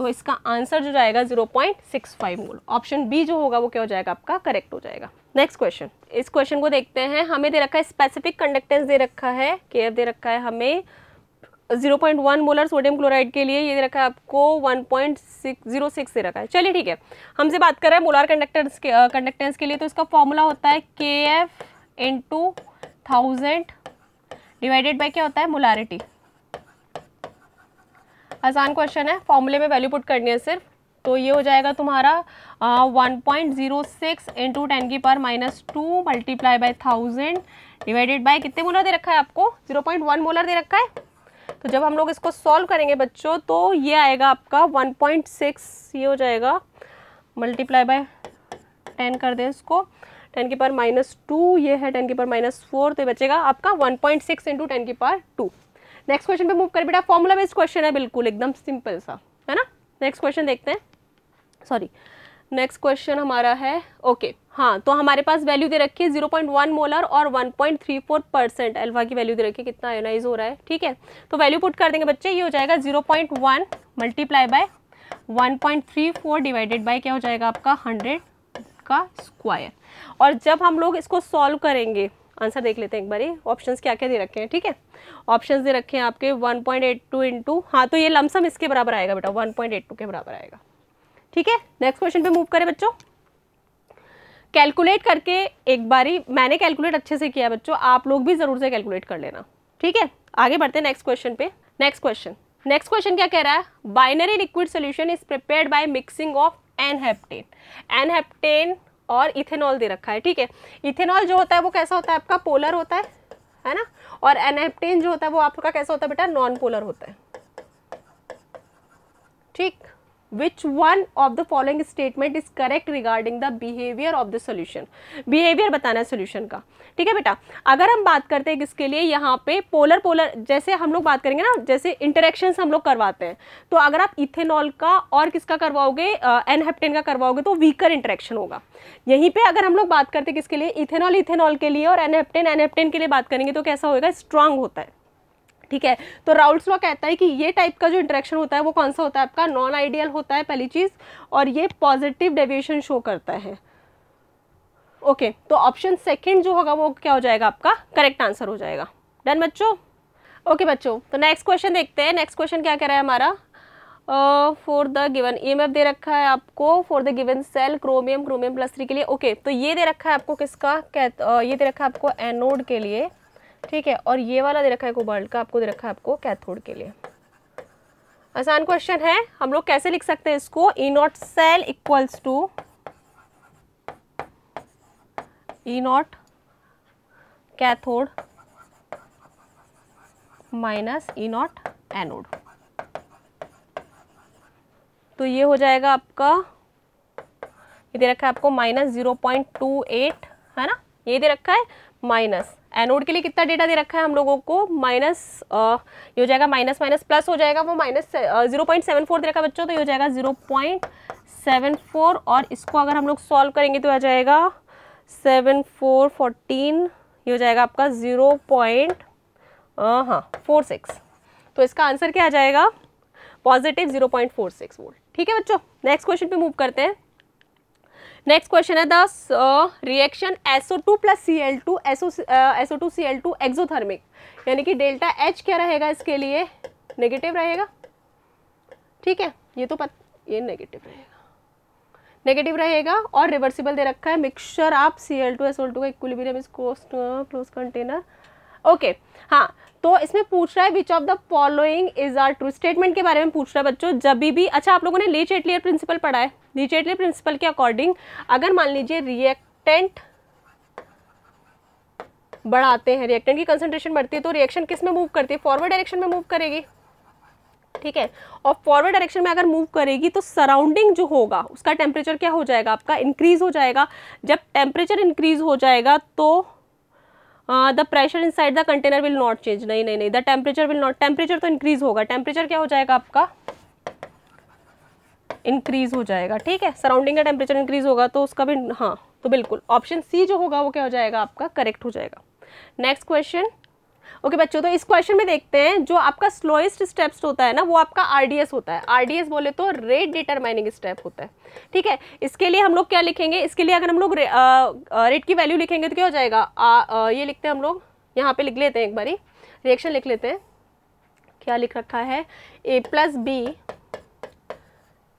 तो इसका आंसर जो जाएगा 0.65 मोल ऑप्शन बी जो होगा वो क्या हो जाएगा आपका करेक्ट हो जाएगा नेक्स्ट क्वेश्चन इस क्वेश्चन को देखते हैं हमें दे रखा है स्पेसिफिक कंडक्टेंस दे रखा है केयर दे रखा है हमें 0.1 मोलर सोडियम क्लोराइड के लिए ये दे रखा है आपको 1.606 दे रखा है चलिए ठीक है हमसे बात कर रहे हैं मोलार कंडक्टर्स के कंडक्टेंस के लिए तो इसका फॉर्मूला होता है K F into thousand divided by क्या होता है मोलारिटी आसान क्वेश्चन है फॉर्मूले में वैल्यू पुट करनी है सिर्फ तो ये हो जाएगा तुम्हारा one point zero six into ten की पार minus two multiply by thousand divided by कितने मोलर दे रखा है आपको जीरो पॉइंट वन मोलर दे रखा है तो जब हम लोग इसको सॉल्व करेंगे बच्चों तो ये आएगा आपका वन पॉइंट सिक्स ये हो जाएगा मल्टीप्लाई बाय टेन कर दें इसको टेन की पार माइनस टू ये है टेन की पार माइनस फोर तो बचेगा आपका one point six into ten की पार टू नेक्स्ट क्वेश्चन पे मूव कर बेटा फॉर्मूला बेस्ड क्वेश्चन है बिल्कुल एकदम सिंपल सा है ना नेक्स्ट क्वेश्चन देखते हैं सॉरी नेक्स्ट क्वेश्चन हमारा है ओके okay, हाँ तो हमारे पास वैल्यू दे रखी है 0.1 मोलर और 1.34 परसेंट एल्वा की वैल्यू दे रखी है कितना आयोनाइज हो रहा है ठीक है तो वैल्यू पुट कर देंगे बच्चे ये हो जाएगा 0.1 multiply by four divided by क्या हो जाएगा आपका 100 का स्क्वायर और जब हम लोग इसको सॉल्व करेंगे आंसर देख लेते हैं एक बार ऑप्शन क्या क्या दे रखे हैं ठीक है ऑप्शन दे रखे हैं आपके one point eight two two हाँ तो ये लमसम इसके बराबर आएगा बेटा वन पॉइंट एट टू के बराबर आएगा ठीक है नेक्स्ट क्वेश्चन पे मूव करें बच्चों कैलकुलेट करके एक बारी मैंने कैलकुलेट अच्छे से किया बच्चों आप लोग भी ज़रूर से कैलकुलेट कर लेना ठीक है आगे बढ़ते हैं नेक्स्ट क्वेश्चन पे नेक्स्ट क्वेश्चन नेक्स्ट क्वेश्चन क्या कह रहा है binary liquid solution is prepare by mixing of n heptane n heptane और इथेनॉल दे रखा है ठीक है इथेनॉल जो होता है वो कैसा होता है आपका पोलर होता है है ना और एनहेप्टेन जो होता है वो आपका कैसा होता है बेटा नॉन पोलर होता है ठीक which one of the following statement is correct regarding the behavior of the solution behavior बताना है solution का ठीक है बेटा अगर हम बात करते हैं किसके लिए यहाँ पे पोलर पोलर जैसे हम लोग बात करेंगे ना जैसे इंटरेक्शंस हम लोग करवाते हैं तो अगर आप इथेनॉल का और किसका करवाओगे एनहेप्टेन का करवाओगे तो वीकर इंटरेक्शन होगा यहीं पे अगर हम लोग बात करते हैं किसके लिए इथेनॉल इथेनॉल के लिए और एनहेप्टेन एनहेप्टेन के लिए बात करेंगे तो कैसा होगा स्ट्रांग होता है ठीक है तो राउल्स लॉ कहता है कि ये टाइप का जो इंटरेक्शन होता है वो कौन सा होता है आपका नॉन आइडियल होता है पहली चीज़ और ये पॉजिटिव डेविएशन शो करता है ओके okay, तो ऑप्शन सेकंड जो होगा वो क्या हो जाएगा आपका करेक्ट आंसर हो जाएगा डन बच्चों ओके okay, बच्चों तो नेक्स्ट क्वेश्चन देखते हैं नेक्स्ट क्वेश्चन क्या कह रहा है हमारा फॉर द गिवन ई दे रखा है आपको for the given cell chromium chromium plus three के लिए ओके okay, तो ये दे रखा है आपको किसका कह uh, ये दे रखा है आपको एनोड के लिए ठीक है और ये वाला दे रखा है कोबाल्ट का आपको दे रखा है आपको कैथोड के लिए आसान क्वेश्चन है हम लोग कैसे लिख सकते हैं इसको E naught cell equals to E naught cathode minus E naught anode तो ये हो जाएगा आपका ये दे रखा है आपको minus zero point two eight है ना ये दे रखा है माइनस एनोड के लिए कितना डेटा दे रखा है हम लोगों को माइनस ये हो जाएगा माइनस माइनस प्लस हो जाएगा वो minus zero point seven four दे रखा बच्चों तो ये हो जाएगा जीरो पॉइंट सेवन फोर और इसको अगर हम लोग सॉल्व करेंगे तो आ जाएगा सेवन फोर फोर्टीन ये हो जाएगा आपका ज़ीरो पॉइंट हाँ फोर सिक्स तो इसका आंसर क्या आ जाएगा positive zero point four six volt ठीक है बच्चों नेक्स्ट क्वेश्चन पे मूव करते हैं नेक्स्ट क्वेश्चन है the reaction SO two plus C L two SO SO two C L two exothermic यानी कि डेल्टा एच क्या रहेगा इसके लिए नेगेटिव रहेगा ठीक है ये तो पत ये नेगेटिव रहेगा नेगेटिव रहेगा और रिवर्सिबल दे रखा है मिक्सचर आप C L two S two का इक्वलिबीरियम इसको close uh, container okay okay, हाँ तो इसमें पूछ रहा है which of the following is are true statement के बारे में पूछ रहा है बच्चों जब भी अच्छा आप लोगों ने ली चेटलियर प्रिंसिपल पढ़ा है ली चेटलियर प्रिंसिपल के अकॉर्डिंग अगर मान लीजिए रिएक्टेंट बढ़ाते हैं रिएक्टेंट की कंसंट्रेशन बढ़ती है तो रिएक्शन किस में मूव करती है फॉरवर्ड डायरेक्शन में मूव करेगी ठीक है और फॉरवर्ड डायरेक्शन में अगर मूव करेगी तो सराउंडिंग जो होगा उसका टेम्परेचर क्या हो जाएगा आपका इंक्रीज हो जाएगा जब टेम्परेचर इंक्रीज हो जाएगा तो the pressure inside the container will not change नहीं नहीं नहीं the temperature will not temperature तो इंक्रीज होगा टेम्परेचर क्या हो जाएगा आपका इंक्रीज हो जाएगा ठीक है सराउंडिंग का टेम्परेचर इंक्रीज होगा तो उसका भी हाँ तो बिल्कुल ऑप्शन सी जो होगा वो क्या हो जाएगा आपका करेक्ट हो जाएगा नेक्स्ट क्वेश्चन ओके okay, बच्चों तो इस क्वेश्चन में देखते हैं जो आपका स्लोएस्ट स्टेप्स होता है ना वो आपका आरडीएस होता है आरडीएस बोले तो रेट डिटरमाइनिंग स्टेप होता है ठीक है इसके लिए हम लोग क्या लिखेंगे इसके लिए अगर हम लोग रेट की वैल्यू लिखेंगे तो क्या हो जाएगा आ, आ, ये लिखते हैं हम लोग यहाँ पे लिख लेते हैं एक बारी रिएक्शन लिख लेते हैं क्या लिख रखा है A plus B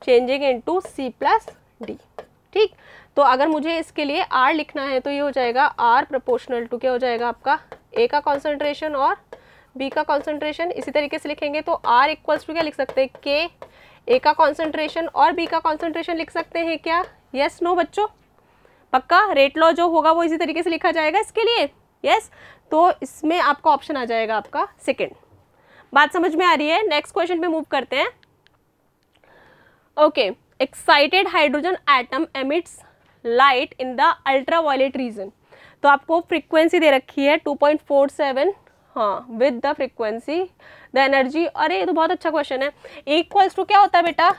changing to C plus D ठीक तो अगर मुझे इसके लिए आर लिखना है तो ये हो जाएगा आर प्रपोर्शनल टू क्या हो जाएगा आपका ए का कॉन्सेंट्रेशन और बी का कॉन्सेंट्रेशन इसी तरीके से लिखेंगे तो आर इक्वल्स टू क्या लिख सकते हैं के ए का कॉन्सेंट्रेशन और बी का कॉन्सेंट्रेशन लिख सकते हैं क्या यस yes, नो no, बच्चों पक्का रेट लॉ जो होगा वो इसी तरीके से लिखा जाएगा इसके लिए यस yes? तो इसमें आपका ऑप्शन आ जाएगा आपका सेकेंड बात समझ में आ रही है नेक्स्ट क्वेश्चन पे मूव करते हैं okay excited hydrogen atom emits light in the ultraviolet region तो आपको फ्रीक्वेंसी दे रखी है 2.47 हाँ with the frequency the energy अरे ये तो बहुत अच्छा क्वेश्चन है इक्वल्स टू क्या होता है बेटा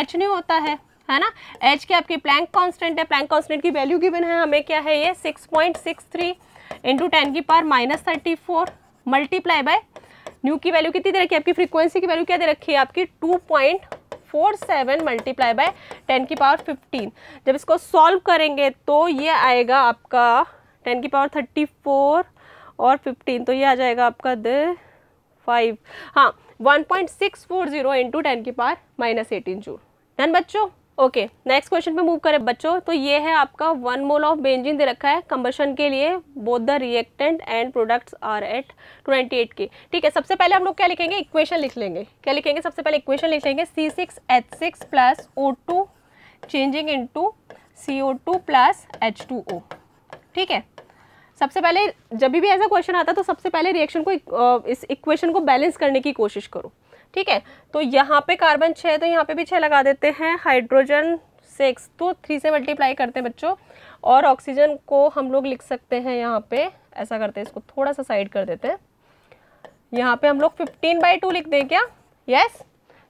एच न्यू होता है है ना एच के आपकी प्लैंक कांस्टेंट है प्लैंक कांस्टेंट की वैल्यू गिवन है हमें क्या है ये 6.63 point six three into ten की पार minus thirty four multiply by nu की वैल्यू कितनी दे रखी है आपकी फ्रीक्वेंसी की वैल्यू क्या दे रखी है आपकी two point four seven multiply by ten की पावर फिफ्टीन जब इसको सॉल्व करेंगे तो ये आएगा आपका टेन की पावर थर्टी फोर और फिफ्टीन तो ये आ जाएगा आपका द फाइव हाँ one point six four zero into ten की power minus eighteen joule done बच्चों ओके नेक्स्ट क्वेश्चन पे मूव करें बच्चों तो ये है आपका वन मोल ऑफ बेंजिन दे रखा है कंबर्शन के लिए both the reactant and products are at twenty eight K ठीक है सबसे पहले हम लोग क्या लिखेंगे इक्वेशन लिख लेंगे क्या लिखेंगे सबसे पहले इक्वेशन लिख लेंगे C six H six plus O two changing into C O two plus H two O ठीक है सबसे पहले जब भी ऐसा क्वेश्चन आता है तो सबसे पहले रिएक्शन को इस इक्वेशन को बैलेंस करने की कोशिश करो ठीक है तो यहाँ पे कार्बन छः तो यहाँ पे भी छः लगा देते हैं हाइड्रोजन सिक्स तो थ्री से मल्टीप्लाई करते हैं बच्चों और ऑक्सीजन को हम लोग लिख सकते हैं यहाँ पे ऐसा करते हैं इसको थोड़ा सा साइड कर देते हैं यहाँ पे हम लोग फिफ्टीन बाई टू लिख दें क्या यस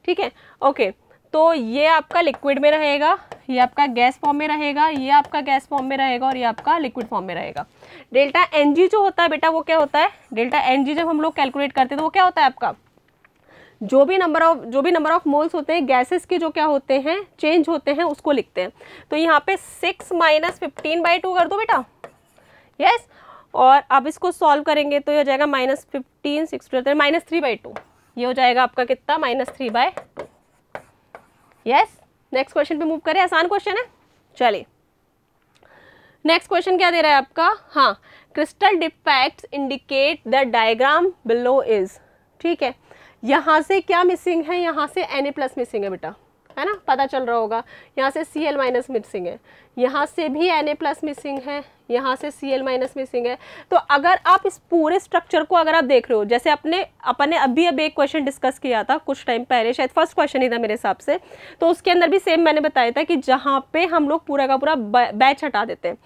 ठीक है ओके okay. तो ये आपका लिक्विड में रहेगा ये आपका गैस फॉर्म में रहेगा ये आपका गैस फॉर्म में रहेगा और ये आपका लिक्विड फॉर्म में रहेगा डेल्टा एन जो होता है बेटा वो क्या होता है डेल्टा एन जब हम लोग कैलकुलेट करते हैं तो वो क्या होता है आपका जो भी नंबर ऑफ जो भी नंबर ऑफ मोल्स होते हैं गैसेस के जो क्या होते हैं चेंज होते हैं उसको लिखते हैं तो यहाँ पे six minus fifteen by two कर दो बेटा यस और अब इसको सॉल्व करेंगे तो ये हो जाएगा minus fifteen six minus three by two ये हो जाएगा आपका कितना minus three by two yes next question पे मूव करें आसान क्वेश्चन है चलिए नेक्स्ट क्वेश्चन क्या दे रहा है आपका हाँ crystal defect indicate the diagram below is ठीक है यहाँ से क्या मिसिंग है यहाँ से एन प्लस मिसिंग है बेटा है ना पता चल रहा होगा यहाँ से सी एल माइनस मिसिंग है यहाँ से भी एन प्लस मिसिंग है यहाँ से सी एल माइनस मिसिंग है तो अगर आप इस पूरे स्ट्रक्चर को अगर आप देख रहे हो जैसे अपने अपन ने अभी अभी एक क्वेश्चन डिस्कस किया था कुछ टाइम पहले शायद फर्स्ट क्वेश्चन ही था मेरे हिसाब से तो उसके अंदर भी सेम मैंने बताया था कि जहाँ पे हम लोग पूरा का पूरा बैच हटा देते हैं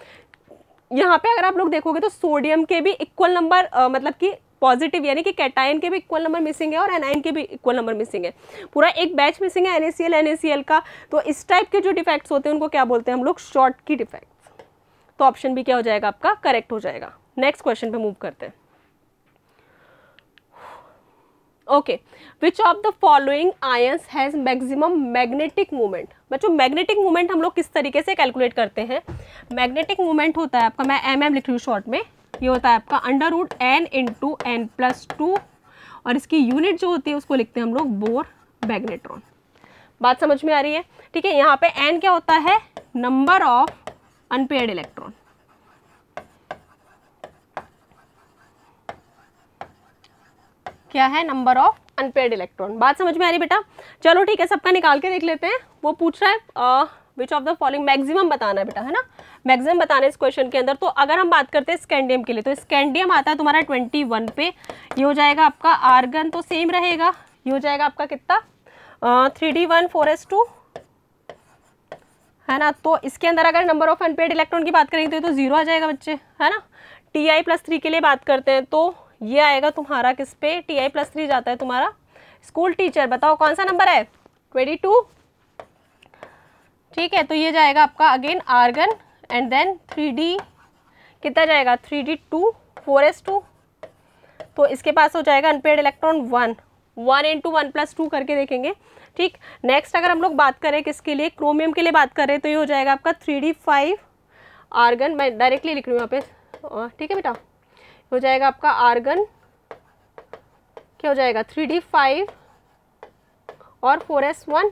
यहाँ पे अगर आप लोग देखोगे तो सोडियम के भी इक्वल नंबर मतलब कि पॉजिटिव यानी कि कैटाइन के भी इक्वल नंबर मिसिंग है और एनायन के भी इक्वल नंबर मिसिंग है पूरा एक बैच मिसिंग है एन एनएसीएल का तो इस टाइप के जो डिफेक्ट्स होते हैं उनको क्या बोलते हैं हम लोग शॉर्ट की डिफेक्ट तो ऑप्शन भी क्या हो जाएगा आपका करेक्ट हो जाएगा नेक्स्ट क्वेश्चन पे मूव करते हैं okay which of the following ions has maximum magnetic movement बच्चों मैग्नेटिक मूवमेंट हम लोग किस तरीके से कैलकुलेट करते हैं मैग्नेटिक मूवमेंट होता है आपका मैं एम एम लिख रही हूँ शॉर्ट में ये होता है आपका under root N into N plus two और इसकी यूनिट जो होती है उसको लिखते हैं हम लोग बोर मैग्नेट्रॉन बात समझ में आ रही है ठीक है यहाँ पे एन क्या होता है नंबर ऑफ अनपेयर्ड इलेक्ट्रॉन क्या है नंबर ऑफ अनपेयर्ड इलेक्ट्रॉन बात समझ में आ रही बेटा चलो ठीक है सबका निकाल के देख लेते हैं वो पूछ रहा है which of the following maximum बताना है बेटा है ना मैक्सिमम बताना है इस क्वेश्चन के अंदर तो अगर हम बात करते हैं स्कैंडियम के लिए तो स्कैंडियम आता है तुम्हारा ट्वेंटी वन पे ये हो जाएगा आपका आर्गन तो सेम रहेगा ये हो जाएगा आपका कितना three D one four S two है ना तो इसके अंदर अगर नंबर ऑफ अनपेड इलेक्ट्रॉन की बात करेंगे तो ये तो जीरो आ जाएगा बच्चे है ना टी आई प्लस थ्री के लिए बात करते हैं तो ये आएगा तुम्हारा किस पे टी आई प्लस थ्री जाता है तुम्हारा स्कूल टीचर बताओ कौन सा नंबर है ट्वेंटी टू ठीक है तो ये जाएगा आपका again argon and then three D कितना जाएगा three D two four S two तो इसके पास हो जाएगा unpaired electron one one into one plus two करके देखेंगे ठीक नेक्स्ट अगर हम लोग बात करें किसके लिए क्रोमियम के लिए बात कर रहे हैं तो ये हो जाएगा आपका थ्री डी फाइव आर्गन मैं डायरेक्टली लिख रही हूँ यहाँ पे ठीक है बेटा हो जाएगा आपका आर्गन क्या हो जाएगा थ्री डी फाइव और फोर एस वन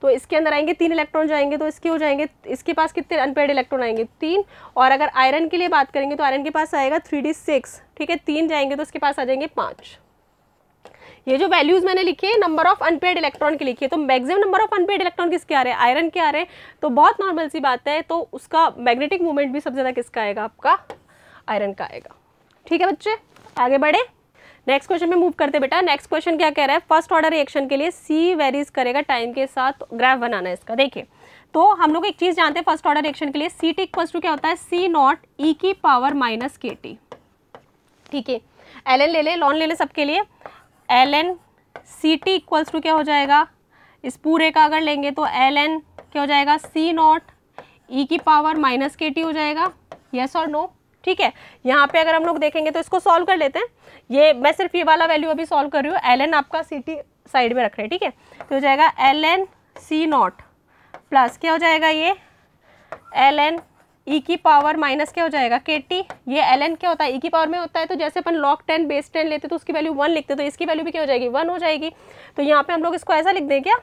तो इसके अंदर आएंगे तीन इलेक्ट्रॉन जाएंगे तो इसके हो जाएंगे इसके पास कितने अनपेड इलेक्ट्रॉन आएंगे तीन और अगर आयरन के लिए बात करेंगे तो आयरन के पास आएगा थ्री डी सिक्स ठीक है तीन जाएंगे तो इसके पास आ जाएंगे पाँच ये जो वैल्यूज मैंने लिखी है नंबर ऑफ अनपेड इलेक्ट्रॉन के लिखी है तो maximum number of unpaired electron किसके आ रहे हैं आयरन के आ रहे हैं तो बहुत नॉर्मल सी बात है तो उसका मैग्नेटिक मूवमेंट भी सबसे ज़्यादा किसका आएगा आपका आयरन का आएगा ठीक है बच्चे आगे बढ़े नेक्स्ट क्वेश्चन में मूव करते बेटा नेक्स्ट क्वेश्चन क्या कह रहा है फर्स्ट ऑर्डर रिएक्शन के लिए सी वेरीज करेगा टाइम के साथ ग्राफ बनाना है इसका देखिए तो हम लोग एक चीज़ जानते हैं फर्स्ट ऑर्डर रिएक्शन के लिए सी टी इक्वल टू क्या होता है सी नॉट ई की पावर माइनस के टी ठीक है एल एन ले लें लॉन ले लें सबके लिए L N C T equals to क्या हो जाएगा इस पूरे का अगर लेंगे तो एल एन क्या हो जाएगा सी नॉट ई की पावर माइनस के टी हो जाएगा येस और नो ठीक है यहाँ पे अगर हम लोग देखेंगे तो इसको सॉल्व कर लेते हैं ये मैं सिर्फ ये वाला वैल्यू अभी सॉल्व कर रही हूँ एल एन आपका सी टी साइड में रख रहे हैं ठीक है थीके? तो हो जाएगा L N C naught plus क्या हो जाएगा ये एल एन ई e की पावर माइनस क्या हो जाएगा के टी ये एल एन क्या होता है ई e की पावर में होता है तो जैसे अपन लॉक टेन बेस टेन लेते तो उसकी वैल्यू वन लिखते तो इसकी वैल्यू भी क्या हो जाएगी वन हो जाएगी तो यहाँ पे हम लोग इसको ऐसा लिख दें क्या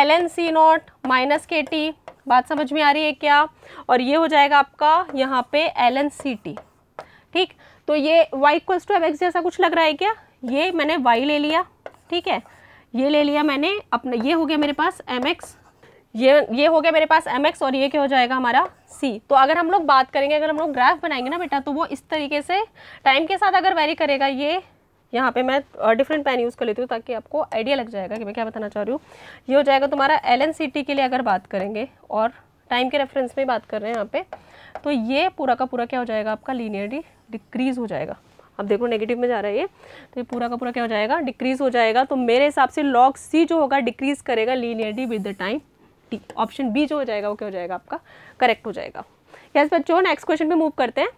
L N C naught minus K T बात समझ में आ रही है क्या और ये हो जाएगा आपका यहाँ पे एल एन सी टी ठीक तो ये वाई इक्वल्स टू एक्स जैसा कुछ लग रहा है क्या ये मैंने वाई ले लिया ठीक है ये ले लिया मैंने अपना ये हो गया मेरे पास एम एक्स ये ये हो गया मेरे पास एम एक्स और ये क्या हो जाएगा हमारा सी तो अगर हम लोग बात करेंगे अगर हम लोग ग्राफ बनाएंगे ना बेटा तो वो इस तरीके से टाइम के साथ अगर वेरी करेगा ये यहाँ पे मैं डिफरेंट पेन यूज़ कर लेती हूँ ताकि आपको आइडिया लग जाएगा कि मैं क्या बताना चाह रही हूँ ये हो जाएगा तुम्हारा एल एन सी टी के लिए अगर बात करेंगे और टाइम के रेफरेंस में बात कर रहे हैं यहाँ पे तो ये पूरा का पूरा क्या हो जाएगा आपका लीनियरली डिक्रीज़ हो जाएगा अब देखो नेगेटिव में जा रहा है ये तो ये पूरा का पूरा क्या हो जाएगा डिक्रीज़ हो जाएगा तो मेरे हिसाब से लॉग सी जो होगा डिक्रीज़ करेगा linearly with the time T option B जो हो जाएगा वो क्या हो जाएगा आपका करेक्ट हो जाएगा यस बच्चों नेक्स्ट क्वेश्चन पे मूव करते हैं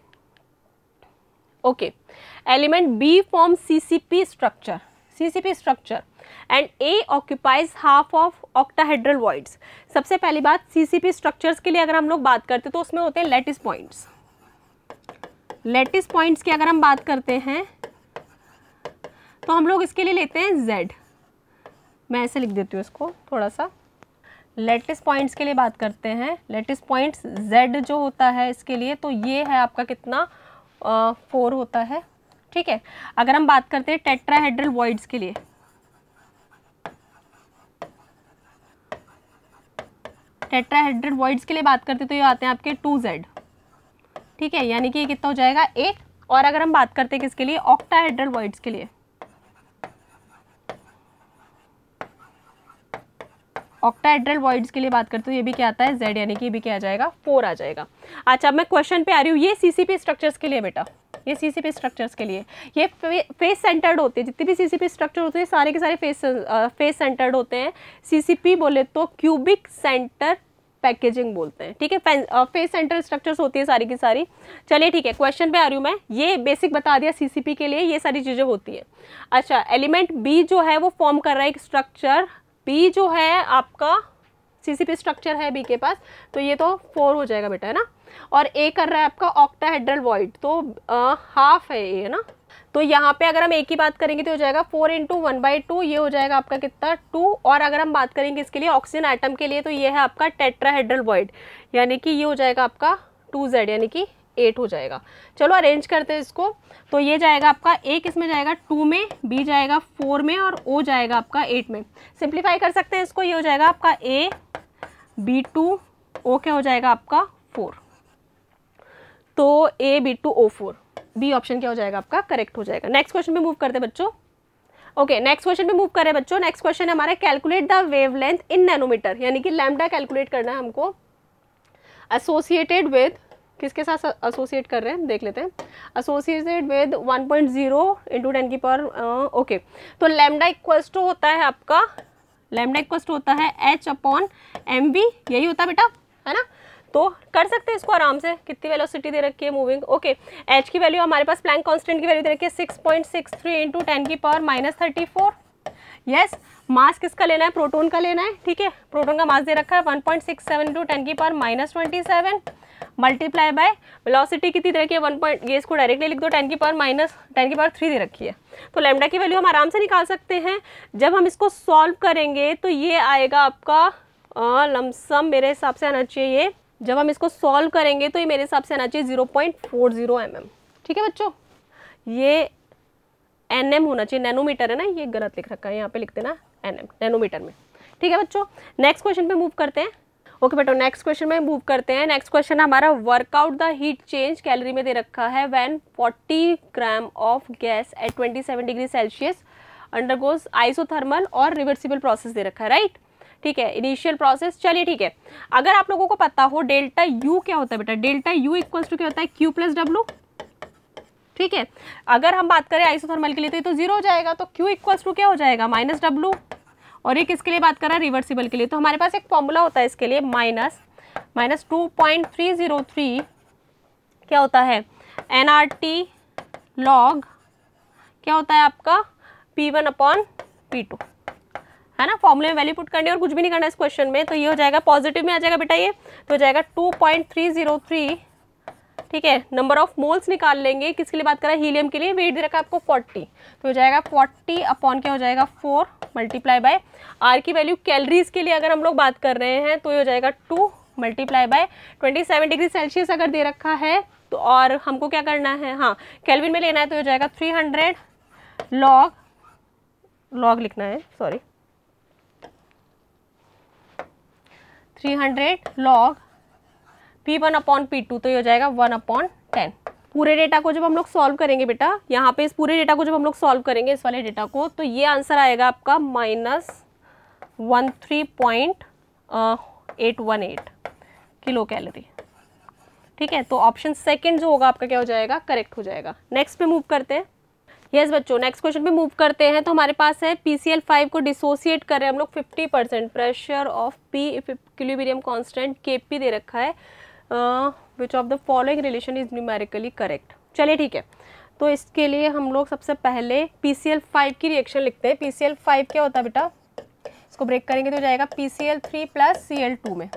okay element B form CCP structure CCP structure and A occupies half of octahedral voids सबसे पहली बात सीसीपी स्ट्रक्चर्स के लिए अगर हम लोग बात करते हैं तो उसमें होते हैं लेटिस पॉइंट्स लेटिस पॉइंट्स की अगर हम बात करते हैं तो हम लोग इसके लिए लेते हैं जेड मैं ऐसे लिख देती हूँ इसको थोड़ा सा लेटेस्ट पॉइंट्स के लिए बात करते हैं लेटेस्ट पॉइंट्स z जो होता है इसके लिए तो ये है आपका कितना फोर होता है ठीक है अगर हम बात करते हैं टेट्राहेड्रल वॉइड्स के लिए टेट्राहेड्रल वॉइड्स के लिए बात करते तो ये आते हैं आपके टू जेड ठीक है यानी कि ये कितना हो जाएगा एक और अगर हम बात करते हैं किसके लिए ऑक्टाहेड्रल वॉइड्स के लिए ऑक्टाइड्रल वॉइड्स के लिए बात करते हो ये भी क्या आता है जेड यानी कि भी क्या आ जाएगा फोर आ जाएगा अच्छा अब मैं क्वेश्चन पे आ रही हूँ ये सीसीपी स्ट्रक्चर्स के लिए बेटा ये सीसीपी स्ट्रक्चर्स के लिए ये फेस सेंटर्ड होते हैं जितने भी सीसीपी स्ट्रक्चर होते हैं सारे के सारे फेस फेस सेंटर्ड होते हैं सीसीपी बोले तो क्यूबिक सेंटर पैकेजिंग बोलते हैं ठीक है फेस सेंटर स्ट्रक्चर्स होती है सारी की सारी चलिए ठीक है क्वेश्चन पे आ रही हूँ मैं ये बेसिक बता दिया सीसीपी के लिए ये सारी चीज़ें होती हैं अच्छा एलिमेंट बी जो है वो फॉर्म कर रहा है एक स्ट्रक्चर बी जो है आपका सीसीपी स्ट्रक्चर है बी के पास तो ये तो फोर हो जाएगा बेटा है ना और ए कर रहा है आपका ऑक्टाहेड्रल वॉइड तो आ, हाफ है ये है ना तो यहाँ पे अगर हम एक की बात करेंगे तो हो जाएगा four into one by two ये हो जाएगा आपका कितना टू और अगर हम बात करेंगे इसके लिए ऑक्सीजन आइटम के लिए तो ये है आपका टेट्राहेड्रल वॉइड यानी कि ये हो जाएगा आपका टू जेड यानी कि एट हो जाएगा चलो अरेंज करते हैं इसको तो ये जाएगा आपका ए किस में जाएगा टू में बी जाएगा फोर में और ओ जाएगा आपका एट में सिंप्लीफाई कर सकते हैं इसको ये हो जाएगा आपका ए बी टू ओ क्या हो जाएगा आपका फोर तो A B two O four B option क्या हो जाएगा आपका करेक्ट हो जाएगा नेक्स्ट क्वेश्चन पे मूव करते बच्चों ओके नेक्स्ट क्वेश्चन पे मूव करें बच्चों नेक्स्ट क्वेश्चन है हमारा calculate the wavelength in nanometre यानी कि लैम्डा कैलकुलेट करना है हमको एसोसिएटेड विद किसके साथ एसोसिएट कर रहे हैं देख लेते हैं associated with 1.0 point zero into ten की पर ओके तो लेमडा इक्वल्स टू होता है आपका लेमडा इक्वल्स टू होता है एच अपॉन एम बी यही होता है बेटा है ना तो कर सकते हैं इसको आराम से कितनी वेलोसिटी दे रखी है मूविंग ओके एच की वैल्यू हमारे पास प्लैंक कॉन्स्टेंट की वैल्यू दे रखी है six point six three into ten की power minus thirty four yes mass किसका लेना है प्रोटोन का लेना है ठीक है प्रोटोन का मास दे रखा है one point six seven into ten की power minus twenty seven multiply by velocity कितनी दे रखी है वन पॉइंट ये इसको डायरेक्टली लिख दो टेन की पावर माइनस टेन की पावर थ्री दे रखी है तो लेमडा की वैल्यू हम आराम से निकाल सकते हैं जब हम इसको सॉल्व करेंगे तो ये आएगा आपका लमसम मेरे हिसाब से आना चाहिए ये जब हम इसको सॉल्व करेंगे तो ये मेरे हिसाब से आना चाहिए zero point four zero M M ठीक है बच्चों ये एन एम होना चाहिए नैनोमीटर है ना ये गलत लिख रखा है यहाँ पे लिख देना एन एम नैनोमीटर में ठीक है बच्चों नेक्स्ट क्वेश्चन पे मूव करते हैं ओके बेटो नेक्स्ट क्वेश्चन में मूव करते हैं नेक्स्ट क्वेश्चन हमारा workout the heat change calorie में दे रखा है when forty gram of gas at twenty seven degree Celsius undergoes isothermal और रिवर्सिबल प्रोसेस दे रखा है राइट ठीक है इनिशियल प्रोसेस चलिए ठीक है अगर आप लोगों को पता हो डेल्टा यू क्या होता है बेटा डेल्टा यू इक्वल्स टू क्या होता है क्यू प्लस डब्ल्यू ठीक है अगर हम बात करें आइसोथर्मल के लिए तो जीरो तो हो जाएगा तो क्यू इक्वल्स टू क्या हो जाएगा माइनस डब्ल्यू और ये किसके लिए बात कर रहा है रिवर्सिबल के लिए तो हमारे पास एक फॉर्मूला होता है इसके लिए minus minus two point three zero three क्या होता है एन आर टी लॉग क्या होता है आपका P one upon P two है ना फॉर्मूले में वैल्यू पुट करनी है और कुछ भी नहीं करना इस क्वेश्चन में तो ये हो जाएगा पॉजिटिव में आ जाएगा बेटा ये तो हो जाएगा two point three zero three ठीक है नंबर ऑफ मोल्स निकाल लेंगे किसके लिए बात कर रहा है हीलियम के लिए वेट दे रखा है आपको 40 तो हो जाएगा 40 अपॉन क्या हो जाएगा 4 मल्टीप्लाई बाय आर की वैल्यू कैलरीज के लिए अगर हम लोग बात कर रहे हैं तो ये हो जाएगा 2 मल्टीप्लाई बाय 27 डिग्री सेल्सियस अगर दे रखा है तो और हमको क्या करना है हाँ कैलविन में लेना है तो हो जाएगा थ्री हंड्रेड लॉग लॉग लिखना है sorry three hundred log P one upon P two तो ये हो जाएगा वन अपॉन टेन पूरे डेटा को जब हम लोग सॉल्व करेंगे बेटा यहाँ पे इस पूरे डेटा को जब हम लोग सॉल्व करेंगे इस वाले डेटा को तो ये आंसर आएगा आपका minus one three point eight one eight kilo calorie ठीक है तो ऑप्शन सेकंड जो होगा आपका क्या हो जाएगा करेक्ट हो जाएगा नेक्स्ट पे मूव करते हैं यस yes, बच्चों नेक्स्ट क्वेश्चन पे मूव करते हैं तो हमारे पास है पी सी एल फाइव को डिसोसिएट कर रहे हैं हम लोग fifty percent pressure of P equilibrium constant K P दे रखा है which of the following relation is numerically correct चलिए ठीक है तो इसके लिए हम लोग सबसे पहले पी सी एल फाइव की रिएक्शन लिखते हैं पी सी एल फाइव क्या होता है बेटा इसको ब्रेक करेंगे तो जाएगा P C L three plus C L two में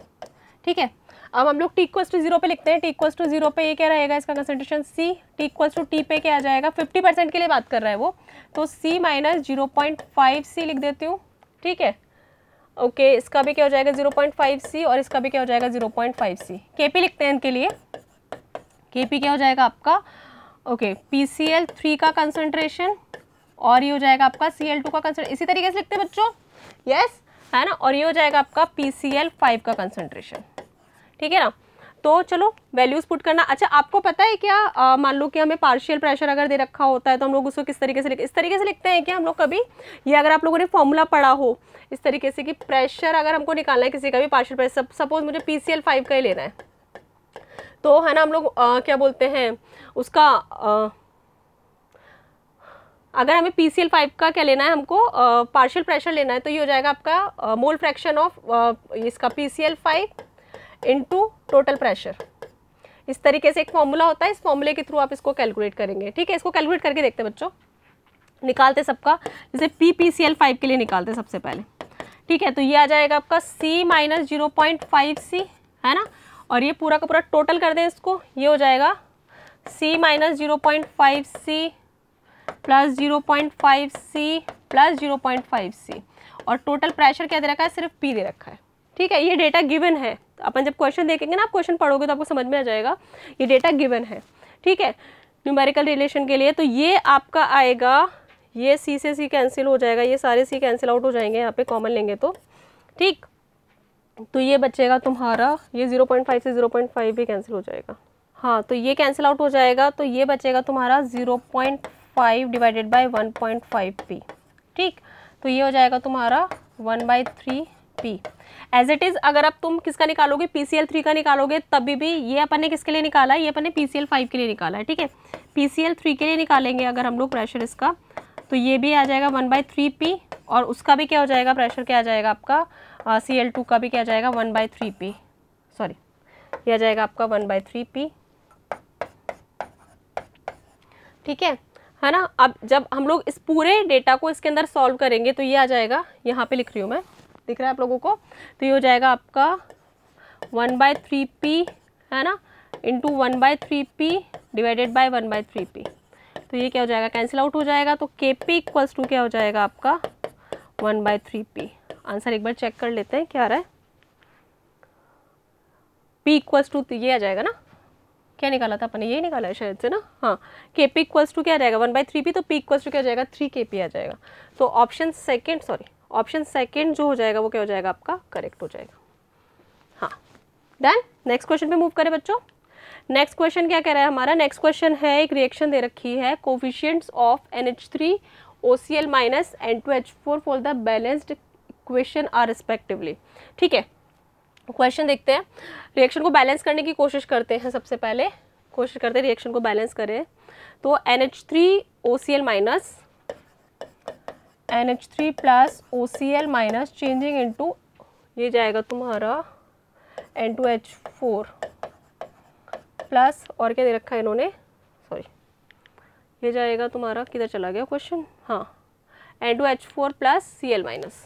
ठीक है अब हम लोग टी इक्वस टू जीरो पे लिखते हैं टी इक्वस टू जीरो पे ये क्या रहेगा इसका concentration C T equals to T पे क्या आ जाएगा फिफ्टी परसेंट के लिए बात कर रहा है वो तो C minus zero point five C लिख देती हूँ ठीक है ओके okay, इसका भी क्या हो जाएगा जीरो पॉइंट फाइव सी और इसका भी क्या हो जाएगा जीरो पॉइंट फाइव सी के पी लिखते हैं इनके लिए के पी क्या हो जाएगा आपका okay P C L three का कंसनट्रेशन और ये हो जाएगा आपका सी एल टू का कंसनट्रेशन इसी तरीके से लिखते हैं बच्चों यस yes, है ना और ये हो जाएगा आपका पी सी एल फाइव का कंसनट्रेशन ठीक है ना तो चलो वैल्यूज़ पुट करना अच्छा आपको पता है क्या मान लो कि हमें पार्शियल प्रेशर अगर दे रखा होता है तो हम लोग उसको किस तरीके से लिख इस तरीके से लिखते हैं कि हम लोग कभी ये अगर आप लोगों ने फॉर्मूला पढ़ा हो इस तरीके से कि प्रेशर अगर हमको निकालना है किसी का भी पार्शियल प्रेशर सपोज मुझे पी सी एल फाइव का ही लेना है तो है ना हम लोग क्या बोलते हैं उसका आ, अगर हमें पी सी एल फाइव का क्या लेना है हमको पार्शियल प्रेशर लेना है तो ये हो जाएगा आपका मोल फ्रैक्शन ऑफ इसका P C L five into total pressure इस तरीके से एक फॉर्मूला होता है इस फॉर्मूले के थ्रू आप इसको कैलकुलेट करेंगे ठीक है इसको कैलकुलेट करके देखते हैं बच्चों निकालते सबका जैसे P P C L five के लिए निकालते सबसे पहले ठीक है तो ये आ जाएगा आपका C minus zero point five C है ना और ये पूरा का पूरा टोटल कर दें इसको ये हो जाएगा C minus zero point five C plus zero point five C plus zero point five C और टोटल प्रेशर क्या दे रखा है सिर्फ पी दे रखा है ठीक है ये डेटा गिवन है तो अपन जब क्वेश्चन देखेंगे ना आप क्वेश्चन पढ़ोगे तो आपको समझ में आ जाएगा ये डेटा गिवन है ठीक है न्यूमेरिकल रिलेशन के लिए तो ये आपका आएगा ये सी से सी कैंसिल हो जाएगा ये सारे सी कैंसिल आउट हो जाएंगे यहाँ पे कॉमन लेंगे तो ठीक तो ये बचेगा तुम्हारा ये 0.5 से 0.5 भी कैंसिल हो जाएगा हाँ तो ये कैंसिल आउट हो जाएगा तो ये बचेगा तुम्हारा 0.5 डिवाइडेड बाय 1.5 पी ठीक तो ये हो जाएगा तुम्हारा one by three P as it is अगर अब तुम किसका निकालोगे पी सी एल थ्री का निकालोगे तभी भी ये अपन ने किसके लिए निकाला है ये अपन ने पी सी एल फाइव के लिए निकाला है ठीक है पी सी एल थ्री के लिए निकालेंगे अगर हम लोग प्रेशर इसका तो ये भी आ जाएगा वन बाई थ्री पी और उसका भी क्या हो जाएगा प्रेशर क्या आ जाएगा आपका सी एल टू का भी क्या जाएगा one by three P sorry यह आ जाएगा आपका वन बाई थ्री पी ठीक है है ना अब जब हम लोग इस पूरे डेटा को इसके अंदर सॉल्व करेंगे तो ये आ जाएगा यहाँ पे लिख रही हूँ मैं दिख रहा है आप लोगों को तो ये हो जाएगा आपका वन बाय थ्री पी है ना into one by three P divided by one by three P तो ये क्या हो जाएगा कैंसिल आउट हो जाएगा तो के पी इक्वल्स टू क्या हो जाएगा आपका one by three P answer एक बार चेक कर लेते हैं क्या आ रहा है पी इक्वल्स टू ये आ जाएगा ना क्या निकाला था अपने यही निकाला है शायद से ना हाँ के पी इक्वल्स टू क्या आ जाएगा वन बाई थ्री पी तो पी इक्वल्स टू क्या हो जाएगा थ्री के पी आ जाएगा तो option second sorry option second जो हो जाएगा वो क्या हो जाएगा आपका करेक्ट हो जाएगा हाँ डन नेक्स्ट क्वेश्चन पे मूव करें बच्चों नेक्स्ट क्वेश्चन क्या कह रहा है हमारा नेक्स्ट क्वेश्चन है एक रिएक्शन दे रखी है coefficients of N H three O C L minus N two H four for the balanced equation are respectively ठीक है क्वेश्चन देखते हैं रिएक्शन को बैलेंस करने की कोशिश करते हैं सबसे पहले कोशिश करते हैं रिएक्शन को बैलेंस करें तो N H three O C L minus N H three plus O C L minus changing into ये जाएगा तुम्हारा N two H four plus और क्या दे रखा है इन्होंने सॉरी ये जाएगा तुम्हारा किधर चला गया क्वेश्चन हाँ N two H four plus C L minus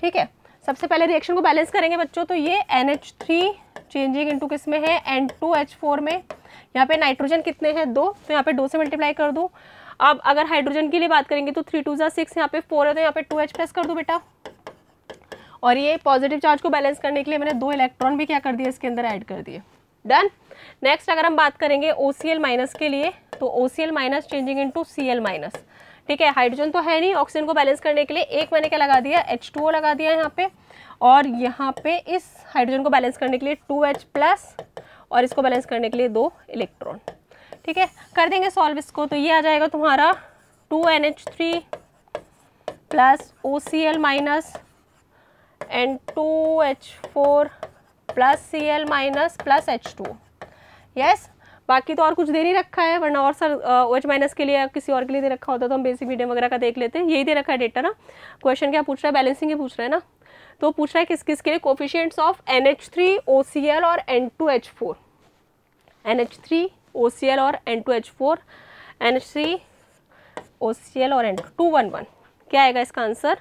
ठीक है सबसे पहले रिएक्शन को बैलेंस करेंगे बच्चों तो ये N H three changing into किस में है एन टू एच फोर में यहाँ पे नाइट्रोजन कितने हैं दो तो यहाँ पे दो से मल्टीप्लाई कर दूँ अब अगर हाइड्रोजन के लिए बात करेंगे तो थ्री टू जो सिक्स यहाँ पे फोर है तो यहाँ पे टू एच प्लस कर दो बेटा और ये पॉजिटिव चार्ज को बैलेंस करने के लिए मैंने दो इलेक्ट्रॉन भी क्या कर दिए इसके अंदर ऐड कर दिए डन नेक्स्ट अगर हम बात करेंगे ओ माइनस के लिए तो O minus changing to C minus ठीक है हाइड्रोजन तो है नहीं ऑक्सीजन को बैलेंस करने के लिए एक मैंने क्या लगा दिया एच टू ओ लगा दिया यहाँ पे और यहाँ पे इस हाइड्रोजन को बैलेंस करने के लिए टू एच प्लस और इसको बैलेंस करने के लिए दो इलेक्ट्रॉन ठीक है कर देंगे सॉल्व इसको तो ये आ जाएगा तुम्हारा two N H three plus O C L minus N two H four plus C L minus plus H two yes बाकी तो और कुछ दे नहीं रखा है वरना और सर ओ एच माइनस के लिए किसी और के लिए दे रखा होता तो हम बेसिक मीडियम वगैरह का देख लेते हैं यही दे रखा है डेटा ना क्वेश्चन क्या पूछ रहा है बैलेंसिंग ही पूछ रहा है ना तो पूछ रहा है किस किस के लिए coefficients of N H three O C L और N two H four N H three O C L और N two H four N C O C L और एन टू वन वन क्या आएगा इसका answer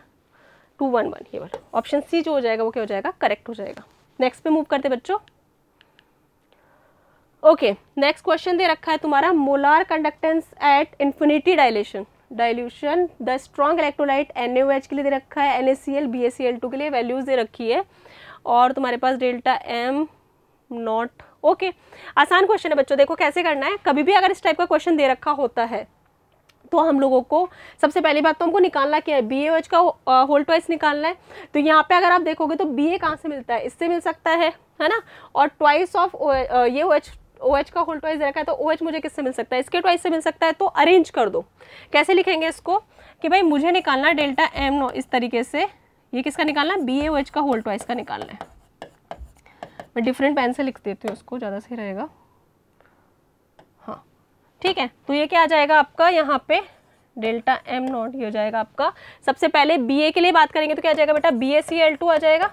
to one one ये वाला option C जो हो जाएगा वो क्या हो जाएगा करेक्ट हो जाएगा नेक्स्ट पे मूव करते बच्चों ओके नेक्स्ट क्वेश्चन दे रखा है तुम्हारा molar conductance at infinity dilation dilution the strong electrolyte N के लिए दे रखा है N A C L B S C L two के लिए वैल्यूज़ दे रखी है और तुम्हारे पास डेल्टा एम नॉट ओके आसान क्वेश्चन है बच्चों देखो कैसे करना है कभी भी अगर इस टाइप का क्वेश्चन दे रखा होता है तो हम लोगों को सबसे पहली बात तो हमको निकालना क्या है बी ए का होल ट्वाइस निकालना है तो यहाँ पे अगर आप देखोगे तो बी ए कहाँ से मिलता है इससे मिल सकता है है ना और ट्वाइस ऑफ ये ओ एच ओ एच का होल ट्वाइस रखा है तो ओ OH एच मुझे किससे मिल सकता है इसके ट्वाइस से मिल सकता है तो अरेंज कर दो कैसे लिखेंगे इसको कि भाई मुझे निकालना डेल्टा एम नो इस तरीके से ये किसका निकालना है बी ए एच का होल ट्वाइस का निकालना है मैं डिफरेंट पेन से लिख देती हूँ उसको ज़्यादा सही रहेगा हाँ ठीक है तो ये क्या आ जाएगा आपका यहाँ पे डेल्टा एम नॉट ये हो जाएगा आपका सबसे पहले बी ए के लिए बात करेंगे तो क्या आ जाएगा बेटा B A C L two आ जाएगा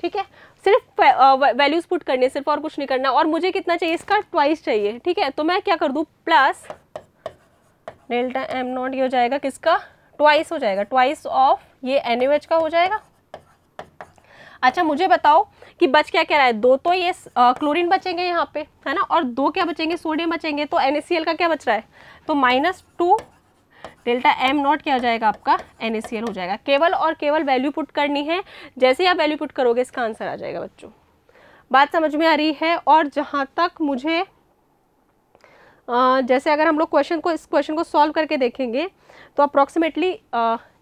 ठीक है सिर्फ वैल्यूज़ पुट करने सिर्फ और कुछ नहीं करना और मुझे कितना चाहिए इसका ट्वाइस चाहिए ठीक है तो मैं क्या कर दूँ प्लस डेल्टा एम नॉट ये हो जाएगा किसका ट्वाइस हो जाएगा ट्वाइस ऑफ ये एन का हो जाएगा अच्छा मुझे बताओ कि बच क्या क्या रहा है दो तो ये क्लोरीन बचेंगे यहाँ पे है ना और दो क्या बचेंगे सोडियम बचेंगे तो एन का क्या बच रहा है तो minus two delta M nought क्या हो जाएगा आपका एन हो जाएगा केवल और केवल वैल्यू पुट करनी है जैसे ही आप वैल्यू पुट करोगे इसका आंसर आ जाएगा बच्चों बात समझ में आ रही है और जहाँ तक मुझे जैसे अगर हम लोग क्वेश्चन को इस क्वेश्चन को सॉल्व करके देखेंगे तो अप्रॉक्सीमेटली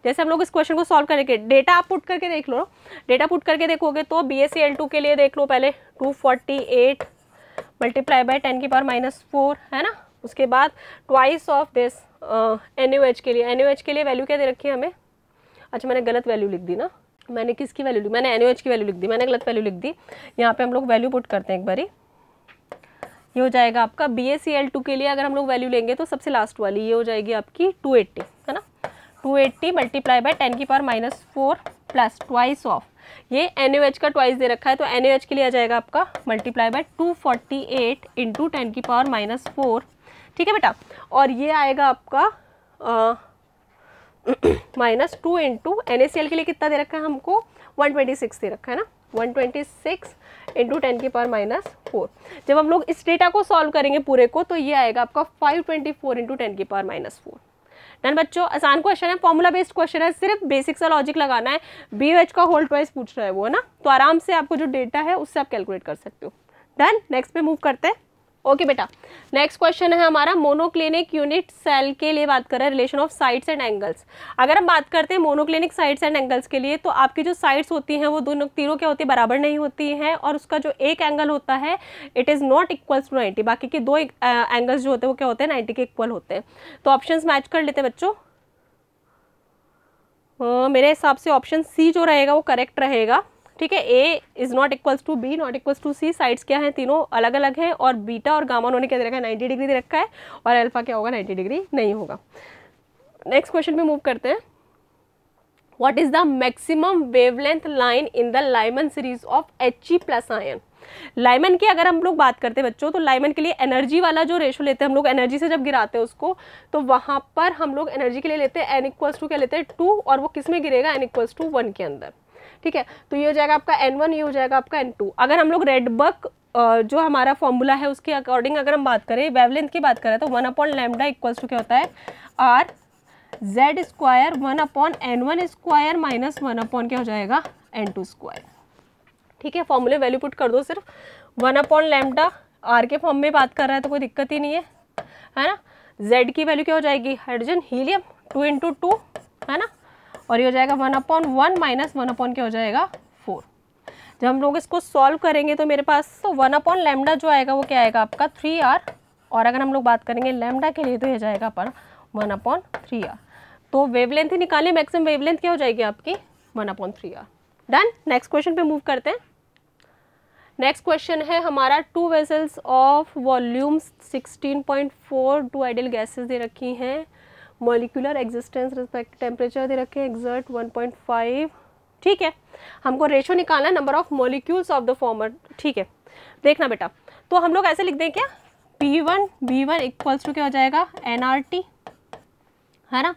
जैसे हम लोग इस क्वेश्चन को सॉल्व करके डेटा आप पुट करके देख लो डेटा पुट करके देखोगे तो बी एस के लिए देख लो पहले two forty eight multiply by ten की पावर माइनस फोर है ना उसके बाद twice of this N U H के लिए एन यू एच के लिए वैल्यू क्या दे रखी है हमें अच्छा मैंने गलत वैल्यू लिख दी ना मैंने किसकी वैल्यू ली मैंने एन यू एच की वैल्यू लिख दी मैंने गलत वैल्यू लिख दी यहाँ पे हम लोग वैल्यू पुट करते हैं एक बारी ये हो जाएगा आपका B S C L two के लिए अगर हम लोग वैल्यू लेंगे तो सबसे लास्ट वाली ये हो जाएगी आपकी टू एट्टी है ना two eighty multiply by ten की power minus four plus twice of ये एन का ट्वाइस दे रखा है तो एन के लिए आ जाएगा आपका multiply by two forty eight into ten की पावर माइनस फोर ठीक है बेटा और ये आएगा आपका माइनस टू इंटू एन के लिए कितना दे रखा है हमको वन ट्वेंटी सिक्स दे रखा है ना one twenty six into ten की पावर माइनस फोर जब हम लोग इस डेटा को सॉल्व करेंगे पूरे को तो ये आएगा आपका five twenty four into ten की पावर माइनस फोर डन बच्चों आसान क्वेश्चन है फॉर्मूला बेस्ड क्वेश्चन है सिर्फ बेसिक सा लॉजिक लगाना है बी एच का होल्ड प्राइस पूछ रहा है वो है ना तो आराम से आपको जो डेटा है उससे आप कैलकुलेट कर सकते हो डन नेक्स्ट पे मूव करते हैं ओके बेटा नेक्स्ट क्वेश्चन है हमारा मोनोक्लिनिक यूनिट सेल के लिए बात कर रहे हैं relation of sides and angles अगर हम बात करते हैं मोनोक्लिनिक साइड्स एंड एंगल्स के लिए तो आपकी जो साइड्स होती हैं वो दोनों तीनों क्या होती है बराबर नहीं होती हैं और उसका जो एक एंगल होता है it is not equals to ninety बाकी के दो एंगल्स जो होते हैं वो क्या होते हैं नाइन्टी के इक्वल होते हैं तो ऑप्शन मैच कर लेते हैं बच्चों मेरे हिसाब से ऑप्शन सी जो रहेगा वो करेक्ट रहेगा ठीक है A is not equals to B not equals to C sides क्या है तीनों अलग अलग हैं और बीटा और गामा उन्होंने क्या दे रखा है नाइन्टी डिग्री दे रखा है और अल्फा क्या होगा नाइन्टी डिग्री नहीं होगा नेक्स्ट क्वेश्चन पे मूव करते हैं is the maximum wavelength line in the Lyman series of H E plus ion Lyman की अगर हम लोग बात करते हैं बच्चों तो लाइमन के लिए एनर्जी वाला जो रेशो लेते हैं हम लोग एनर्जी से जब गिराते हैं उसको तो वहां पर हम लोग एनर्जी के लिए लेते हैं एन इक्वल्स टू क्या लेते हैं टू और वो किस में गिरेगा एन इक्वल्स टू वन के अंदर ठीक है तो ये हो जाएगा आपका एन वन ये हो जाएगा आपका एन टू अगर हम लोग रेड बक जो हमारा फॉर्मूला है उसके अकॉर्डिंग अगर हम बात करें वेवलेंथ की बात करें तो one upon lambda equals to क्या होता है R Z square one upon N one square minus one upon क्या हो जाएगा एन टू स्क्वायर ठीक है फॉर्मूले वैल्यू पुट कर दो सिर्फ वन अपॉन लेमडा आर के फॉर्म में बात कर रहा है तो कोई दिक्कत ही नहीं है है ना जेड की वैल्यू क्या हो जाएगी hydrogen helium two into two है ना और ये हो जाएगा one upon one minus one upon क्या हो जाएगा फोर जब हम लोग इसको सॉल्व करेंगे तो मेरे पास तो वन अपॉन लेमडा जो आएगा वो क्या आएगा आपका थ्री आर और अगर हम लोग बात करेंगे लेमडा के लिए तो यह जाएगा अपन वन अपॉन थ्री आर तो वेवलेंथ ही निकालें मैक्सिमम वेवलेंथ क्या हो जाएगी आपकी one upon three R done next question पे मूव करते हैं नेक्स्ट क्वेश्चन है हमारा two vessels of volumes four two ideal gases दे रखी हैं मॉलिकुलर एग्जिस्टेंस रिस्पेक्ट टेम्परेचर दे रखे एग्जर्ट 1.5 ठीक है हमको रेशो निकालना है number of molecules of the former ठीक है देखना बेटा तो हम लोग ऐसे लिख दें क्या P one B one equals to क्या हो जाएगा एन आर टी है ना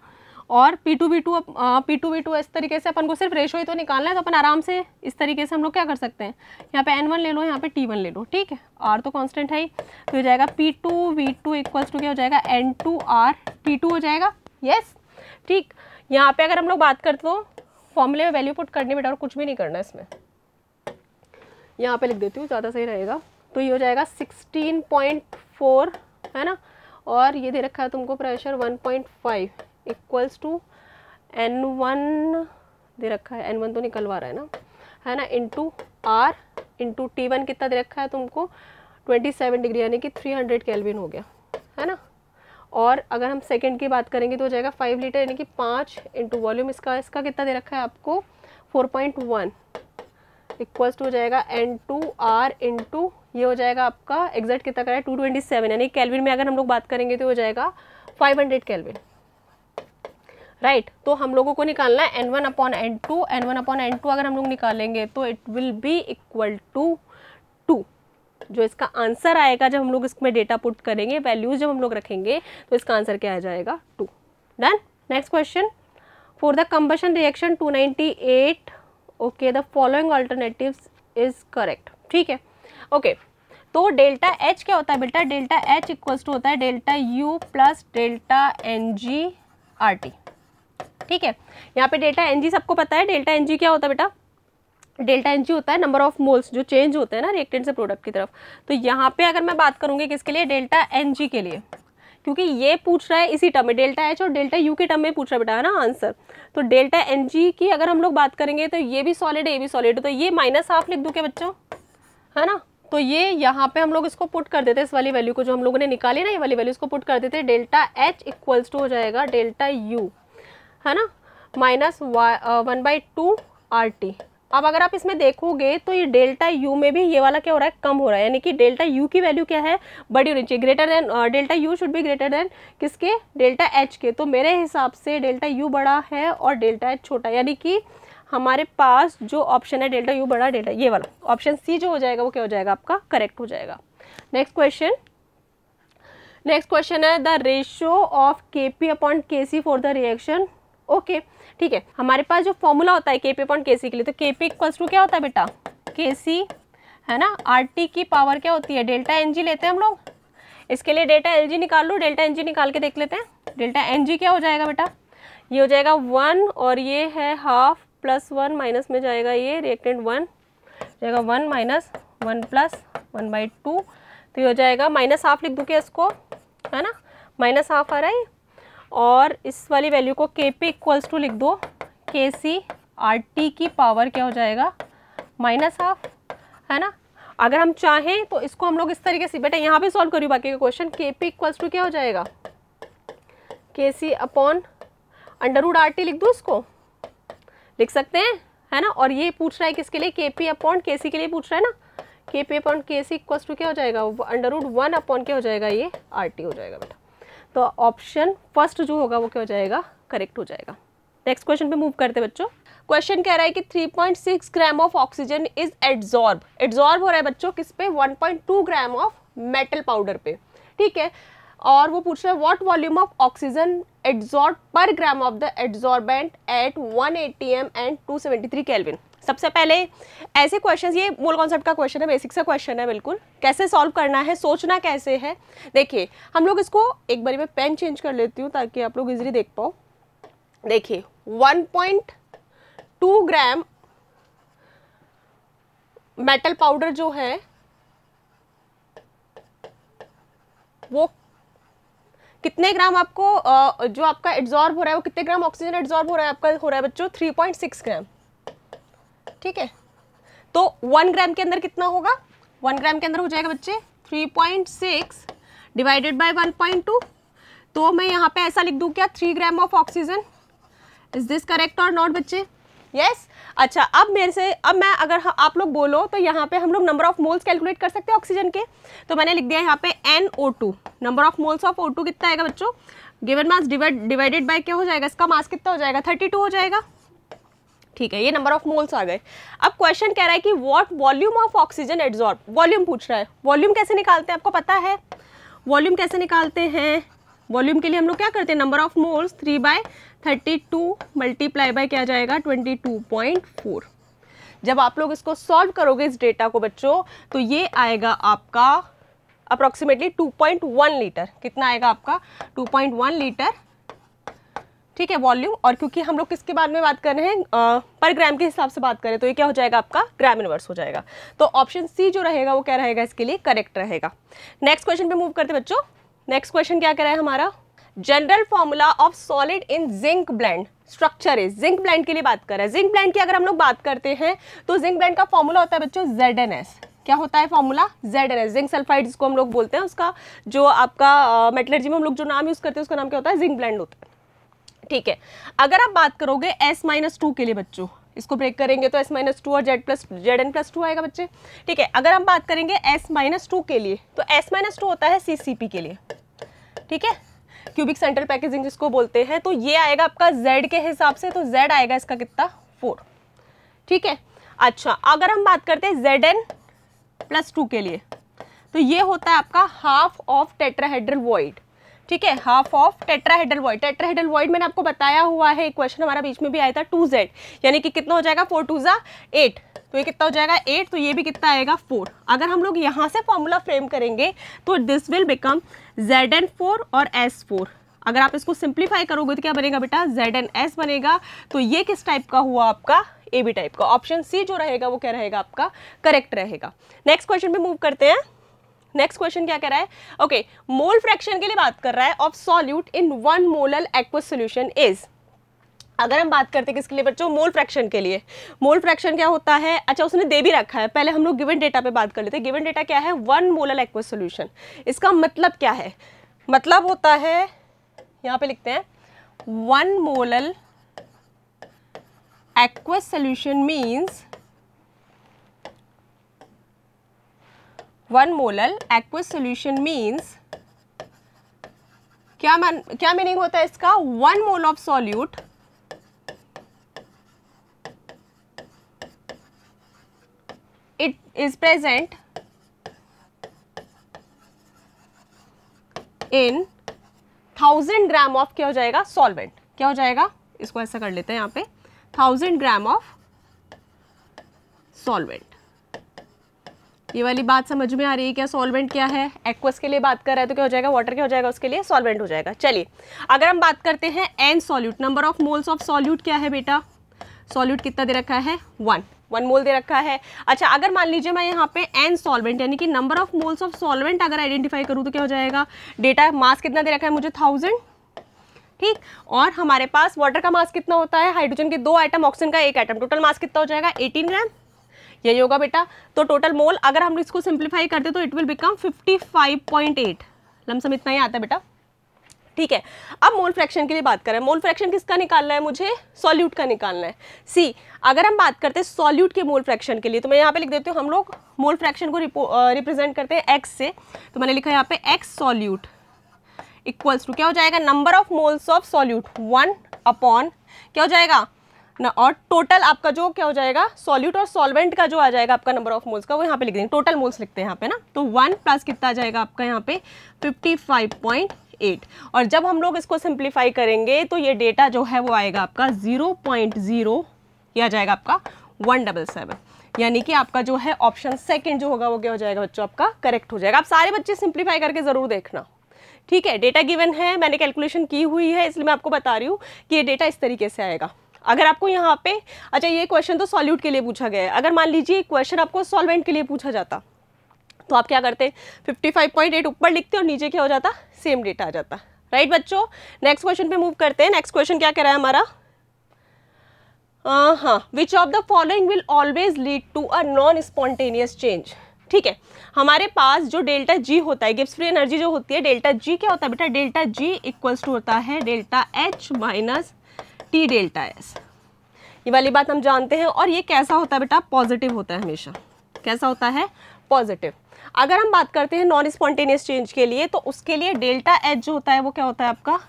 और P two B two P two B two इस तरीके से अपन को सिर्फ रेशो ही तो निकालना है तो अपन आराम से इस तरीके से हम लोग क्या कर सकते हैं यहाँ पे एन वन ले लो यहाँ पे टी वन ले लो ठीक है आर तो कांस्टेंट है ही तो हो जाएगा P two V two equals to क्या हो जाएगा N two R P two हो जाएगा यस ठीक यहाँ पे अगर हम लोग बात करते हो तो फॉर्मूले में वैल्यू पुट करने बेटा और कुछ भी नहीं करना इसमें यहाँ पे लिख देती हूँ ज़्यादा सही रहेगा तो ये हो जाएगा सिक्सटीन पॉइंट फोर है ना और ये दे रखा है तुमको pressure one point five equals to N one दे रखा है एन वन तो निकलवा रहा है ना है ना into R into T one कितना दे रखा है तुमको ट्वेंटी सेवन डिग्री यानी कि थ्री हंड्रेड कैलविन हो गया है ना और अगर हम सेकेंड की बात करेंगे तो हो जाएगा फाइव लीटर यानी कि पाँच इंटू वॉल्यूम इसका इसका कितना दे रखा है आपको four point one equals to हो जाएगा N two R in two ये हो जाएगा आपका एग्जैक्ट कितना करा है टू ट्वेंटी सेवन यानी कैलविन में अगर हम लोग बात करेंगे तो हो जाएगा five hundred kelvin right right? तो हम लोगों को निकालना है N one upon N two N one upon N two अगर हम लोग निकालेंगे तो it will be equal to two जो इसका आंसर आएगा जब हम लोग इसमें डेटा पुट करेंगे वैल्यूज जब हम लोग रखेंगे तो इसका आंसर क्या आ जाएगा two done next question for the combustion reaction 298 okay the following alternatives is correct ठीक है ओके okay, तो डेल्टा एच क्या होता है बेटा डेल्टा एच इक्वल्स टू होता है delta U plus delta N G R T ठीक है यहाँ पे डेल्टा एनजी सबको पता है डेल्टा एनजी क्या होता है बेटा डेल्टा एनजी होता है नंबर ऑफ मोल्स जो चेंज होते हैं ना रिएक्टेंट से प्रोडक्ट की तरफ तो यहाँ पे अगर मैं बात करूँगी किसके लिए डेल्टा एनजी के लिए क्योंकि ये पूछ रहा है इसी टर्म में डेल्टा एच और डेल्टा यू के टर्म में पूछ रहा है बेटा है ना आंसर तो डेल्टा एन जी की अगर हम लोग बात करेंगे तो ये भी सॉलिड है ये भी सॉलिड तो ये माइनस हाफ लिख दूँ के बच्चों है ना तो ये यहाँ पे हम लोग इसको पुट कर देते हैं इस वाली वैल्यू को जो हम लोगों ने निकाली ना ये वाली वैल्यू इसको पुट कर देते हैं डेल्टा एच इक्वल्स टू हो जाएगा डेल्टा यू है ना minus one by two R T अब अगर आप इसमें देखोगे तो ये डेल्टा यू में भी ये वाला क्या हो रहा है कम हो रहा है यानी कि डेल्टा यू की वैल्यू क्या है बड़ी होनी चाहिए greater than delta U should भी ग्रेटर देन किसके डेल्टा एच के तो मेरे हिसाब से डेल्टा यू बड़ा है और डेल्टा एच छोटा यानी कि हमारे पास जो ऑप्शन है डेल्टा यू बड़ा डेल्टा ये वाला ऑप्शन सी जो हो जाएगा वो क्या हो जाएगा आपका करेक्ट हो जाएगा नेक्स्ट क्वेश्चन नेक्स्ट क्वेश्चन है the ratio of K P upon K C for the reaction okay ठीक है हमारे पास जो फॉर्मूला होता है के पी अपॉन के सी के लिए तो के पी इक्वल्स टू क्या होता है बेटा के सी है ना आर टी की पावर क्या होती है डेल्टा एन जी लेते हैं हम लोग इसके लिए डेल्टा एल जी निकाल लो डेल्टा एन जी निकाल के देख लेते हैं डेल्टा एन जी क्या हो जाएगा बेटा ये हो जाएगा वन और ये है हाफ प्लस वन माइनस में जाएगा ये रिएक्टेंट वन जाएगा one minus one plus one by two तो ये हो जाएगा माइनस हाफ लिख दूँ क्या इसको है ना माइनस हाफ आ रहा है और इस वाली वैल्यू को के पे इक्वल्स टू लिख दो के सी आर टी की पावर क्या हो जाएगा माइनस हाफ है ना अगर हम चाहें तो इसको हम लोग इस तरीके से बेटा यहाँ पे सॉल्व करूँ बाकी का क्वेश्चन के पी इक्वल्स टू क्या हो जाएगा K C upon under R T लिख दो इसको लिख सकते हैं है ना और ये पूछ रहा है किसके लिए के पी अपॉन के सी के लिए पूछ रहा है ना के P upon K C equals to क्या हो जाएगा अंडर रूड वन अपॉन क्या हो जाएगा ये आर टी हो जाएगा बेटा तो ऑप्शन फर्स्ट जो होगा वो क्या हो जाएगा करेक्ट हो जाएगा नेक्स्ट क्वेश्चन पे मूव करते हैं बच्चों क्वेश्चन कह रहा है कि 3.6 gram of oxygen is adsorb adsorb हो रहा है बच्चों किस पे 1.2 ग्राम ऑफ मेटल पाउडर पे ठीक है और वो पूछ रहा है what volume of oxygen adsorb per gram of the adsorbent at one ATM and 273 kelvin सबसे पहले ऐसे क्वेश्चन ये मूल कॉन्सेप्ट का क्वेश्चन है बेसिक सा क्वेश्चन है बिल्कुल कैसे सॉल्व करना है सोचना कैसे है देखिए हम लोग इसको एक बारी मैं पेन चेंज कर लेती हूँ ताकि आप लोग इजिली देख पाओ देखिए 1.2 ग्राम मेटल पाउडर जो है वो कितने ग्राम आपको जो आपका एड्जॉर्ब हो रहा है वो कितने ग्राम ऑक्सीजन एड्जॉर्ब हो रहा है आपका हो रहा है बच्चों 3.6 ग्राम ठीक है तो वन ग्राम के अंदर कितना होगा वन ग्राम के अंदर हो जाएगा बच्चे three point six divided by one point two तो मैं यहाँ पे ऐसा लिख दूँ क्या three gram of oxygen is this correct और नॉट बच्चे यस yes? अच्छा अब मेरे से अब मैं अगर हाँ, आप लोग बोलो तो यहाँ पे हम लोग नंबर ऑफ मोल्स कैलकुलेट कर सकते हैं ऑक्सीजन के तो मैंने लिख दिया यहाँ पे N O two number of moles of O two कितना आएगा बच्चों गिवन मास डिवाइडेड बाय क्या हो जाएगा इसका मास कितना हो जाएगा थर्टी टू हो जाएगा ठीक है ये नंबर ऑफ मोल्स आ गए अब क्वेश्चन कह रहा है कि what volume of oxygen adsorb volume पूछ रहा है वॉल्यूम कैसे निकालते हैं आपको पता है वॉल्यूम कैसे निकालते हैं वॉल्यूम के लिए हम लोग क्या करते हैं number of moles three by thirty two multiply by क्या जाएगा ट्वेंटी टू पॉइंट फोर जब आप लोग इसको सॉल्व करोगे इस डेटा को बच्चों तो ये आएगा आपका approximately two point one litre कितना आएगा आपका टू पॉइंट वन लीटर ठीक है वॉल्यूम और क्योंकि हम लोग किसके बारे में बात कर रहे हैं आ, पर ग्राम के हिसाब से बात करें तो ये क्या हो जाएगा आपका ग्राम इनवर्स हो जाएगा तो ऑप्शन सी जो रहेगा वो क्या रहेगा इसके लिए करेक्ट रहेगा नेक्स्ट क्वेश्चन पे मूव करते बच्चों नेक्स्ट क्वेश्चन क्या करा है हमारा general formula of solid in zinc blende structure is zinc blende के लिए बात कर रहे हैं जिंक ब्लैंड की अगर हम लोग बात करते हैं तो जिंक ब्लैंड का फॉर्मूला होता है बच्चों जेड एन एस क्या होता है formula Z N S zinc sulphide जिसको हम लोग बोलते हैं उसका जो आपका मेटलर्जी में हम लोग जो नाम यूज़ करते हैं उसका नाम क्या होता है जिंक ब्लैंड होता है ठीक है अगर आप बात करोगे एस माइनस टू के लिए बच्चों इसको ब्रेक करेंगे तो एस माइनस टू और Z plus Z N plus two आएगा बच्चे ठीक है अगर हम बात करेंगे एस माइनस टू के लिए तो एस माइनस टू होता है सी सी पी के लिए ठीक है क्यूबिक सेंट्रल पैकेजिंग जिसको बोलते हैं तो ये आएगा आपका जेड के हिसाब से तो जेड आएगा इसका कितना फोर ठीक है अच्छा अगर हम बात करते हैं जेड एन प्लस टू के लिए तो ये होता है आपका हाफ ऑफ टेट्राहेड्रल वॉइड ठीक है half of tetrahedral void tetrahedral void मैंने आपको बताया हुआ है क्वेश्चन हमारा बीच में भी आया था टू जेड यानी कि कितना हो जाएगा फोर टू ज़ा एट तो ये कितना हो जाएगा एट तो ये भी कितना आएगा फोर अगर हम लोग यहाँ से फॉर्मूला फ्रेम करेंगे तो this will become Z N four और एस फोर अगर आप इसको सिंप्लीफाई करोगे तो क्या बनेगा बेटा जेड एन एस बनेगा तो ये किस टाइप का हुआ आपका ए बी टाइप का ऑप्शन सी जो रहेगा वो क्या रहेगा आपका करेक्ट रहेगा नेक्स्ट क्वेश्चन पे मूव करते हैं नेक्स्ट क्वेश्चन क्या कह रहा है ओके मोल फ्रैक्शन के लिए बात कर रहा है of solute in one molal aqueous solution is अगर हम बात करते हैं किसके लिए बच्चों मोल फ्रैक्शन के लिए मोल फ्रैक्शन क्या होता है अच्छा उसने दे भी रखा है पहले हम लोग गिवन डेटा पे बात कर लेते हैं गिवन डेटा क्या है वन मोलल एक्वस सोल्यूशन इसका मतलब क्या है मतलब होता है यहां पे लिखते हैं one molal aqueous solution means one molal aqueous solution means क्या मन क्या मीनिंग होता है इसका one mole of solute it is present in thousand gram of क्या हो जाएगा सॉल्वेंट क्या हो जाएगा इसको ऐसा कर लेते हैं यहां पे थाउजेंड ग्राम ऑफ सॉल्वेंट ये वाली बात समझ में आ रही है क्या सॉल्वेंट क्या है एक्वस के लिए बात कर रहा है तो क्या हो जाएगा वाटर क्या हो जाएगा उसके लिए सॉल्वेंट हो जाएगा चलिए अगर हम बात करते हैं N solute number of moles of solute क्या है बेटा सॉल्यूट कितना दे रखा है वन वन मोल दे रखा है अच्छा अगर मान लीजिए मैं यहाँ पे एन सॉल्वेंट यानी कि number of moles of solvent अगर आइडेंटिफाई करूँ तो क्या हो जाएगा डेटा मास कितना दे रखा है मुझे थाउजेंड ठीक और हमारे पास वाटर का मास कितना होता है हाइड्रोजन के दो आइटम ऑक्सीजन का एक आइटम टोटल मास कितना हो जाएगा एटीन ग्राम यही होगा बेटा तो टोटल मोल अगर हम इसको सिंप्लीफाई करते तो it will become fifty five point eight lump sum इतना ही आता है बेटा ठीक है अब मोल फ्रैक्शन के लिए बात करें मोल फ्रैक्शन किसका निकालना है मुझे सॉल्यूट का निकालना है सी अगर हम बात करते हैं सॉल्यूट के मोल फ्रैक्शन के लिए तो मैं यहाँ पे लिख देती हूँ हम लोग मोल फ्रैक्शन को रिप्रेजेंट करते हैं एक्स से तो मैंने लिखा यहाँ पे एक्स सॉल्यूट इक्वल्स टू क्या हो जाएगा number of moles of solute one upon क्या हो जाएगा ना और टोटल आपका जो क्या हो जाएगा सॉल्यूट और सॉल्वेंट का जो आ जाएगा आपका नंबर ऑफ मोल्स का वो यहाँ पे लिख देंगे टोटल मोल्स लिखते हैं यहाँ पे ना तो वन प्लस कितना आ जाएगा आपका यहाँ पे फिफ्टी फाइव पॉइंट एट और जब हम लोग इसको सिंप्लीफाई करेंगे तो ये डेटा जो है वो आएगा आपका ज़ीरो पॉइंट ज़ीरो ये आ जाएगा आपका वन डबल सेवन यानी कि आपका जो है ऑप्शन सेकेंड जो होगा वो क्या हो जाएगा बच्चों आपका करेक्ट हो जाएगा आप सारे बच्चे सिंप्लीफाई करके ज़रूर देखना ठीक है डेटा गिवन है मैंने कैलकुलेशन की हुई है इसलिए मैं आपको बता रही हूँ कि ये डेटा इस तरीके से आएगा अगर आपको यहाँ पे अच्छा ये क्वेश्चन तो सॉल्यूट के लिए पूछा गया है अगर मान लीजिए क्वेश्चन आपको सॉल्वेंट के लिए पूछा जाता तो आप क्या करते 55.8 ऊपर लिखते और नीचे क्या हो जाता सेम डेटा आ जाता राइट बच्चों नेक्स्ट क्वेश्चन पे मूव करते हैं नेक्स्ट क्वेश्चन क्या कह रहा है हमारा हाँ which of the following will always lead to a non spontaneous change ठीक है हमारे पास जो डेल्टा जी होता है गिप्स फ्री एनर्जी जो होती है डेल्टा जी क्या होता है बेटा डेल्टा जी इक्वल्स टू होता है delta H minus T delta S ये वाली बात हम जानते हैं और ये कैसा होता है बेटा पॉजिटिव होता है हमेशा कैसा होता है पॉजिटिव अगर हम बात करते हैं नॉन स्पॉन्टेनियस चेंज के लिए तो उसके लिए डेल्टा एच जो होता है वो क्या होता है आपका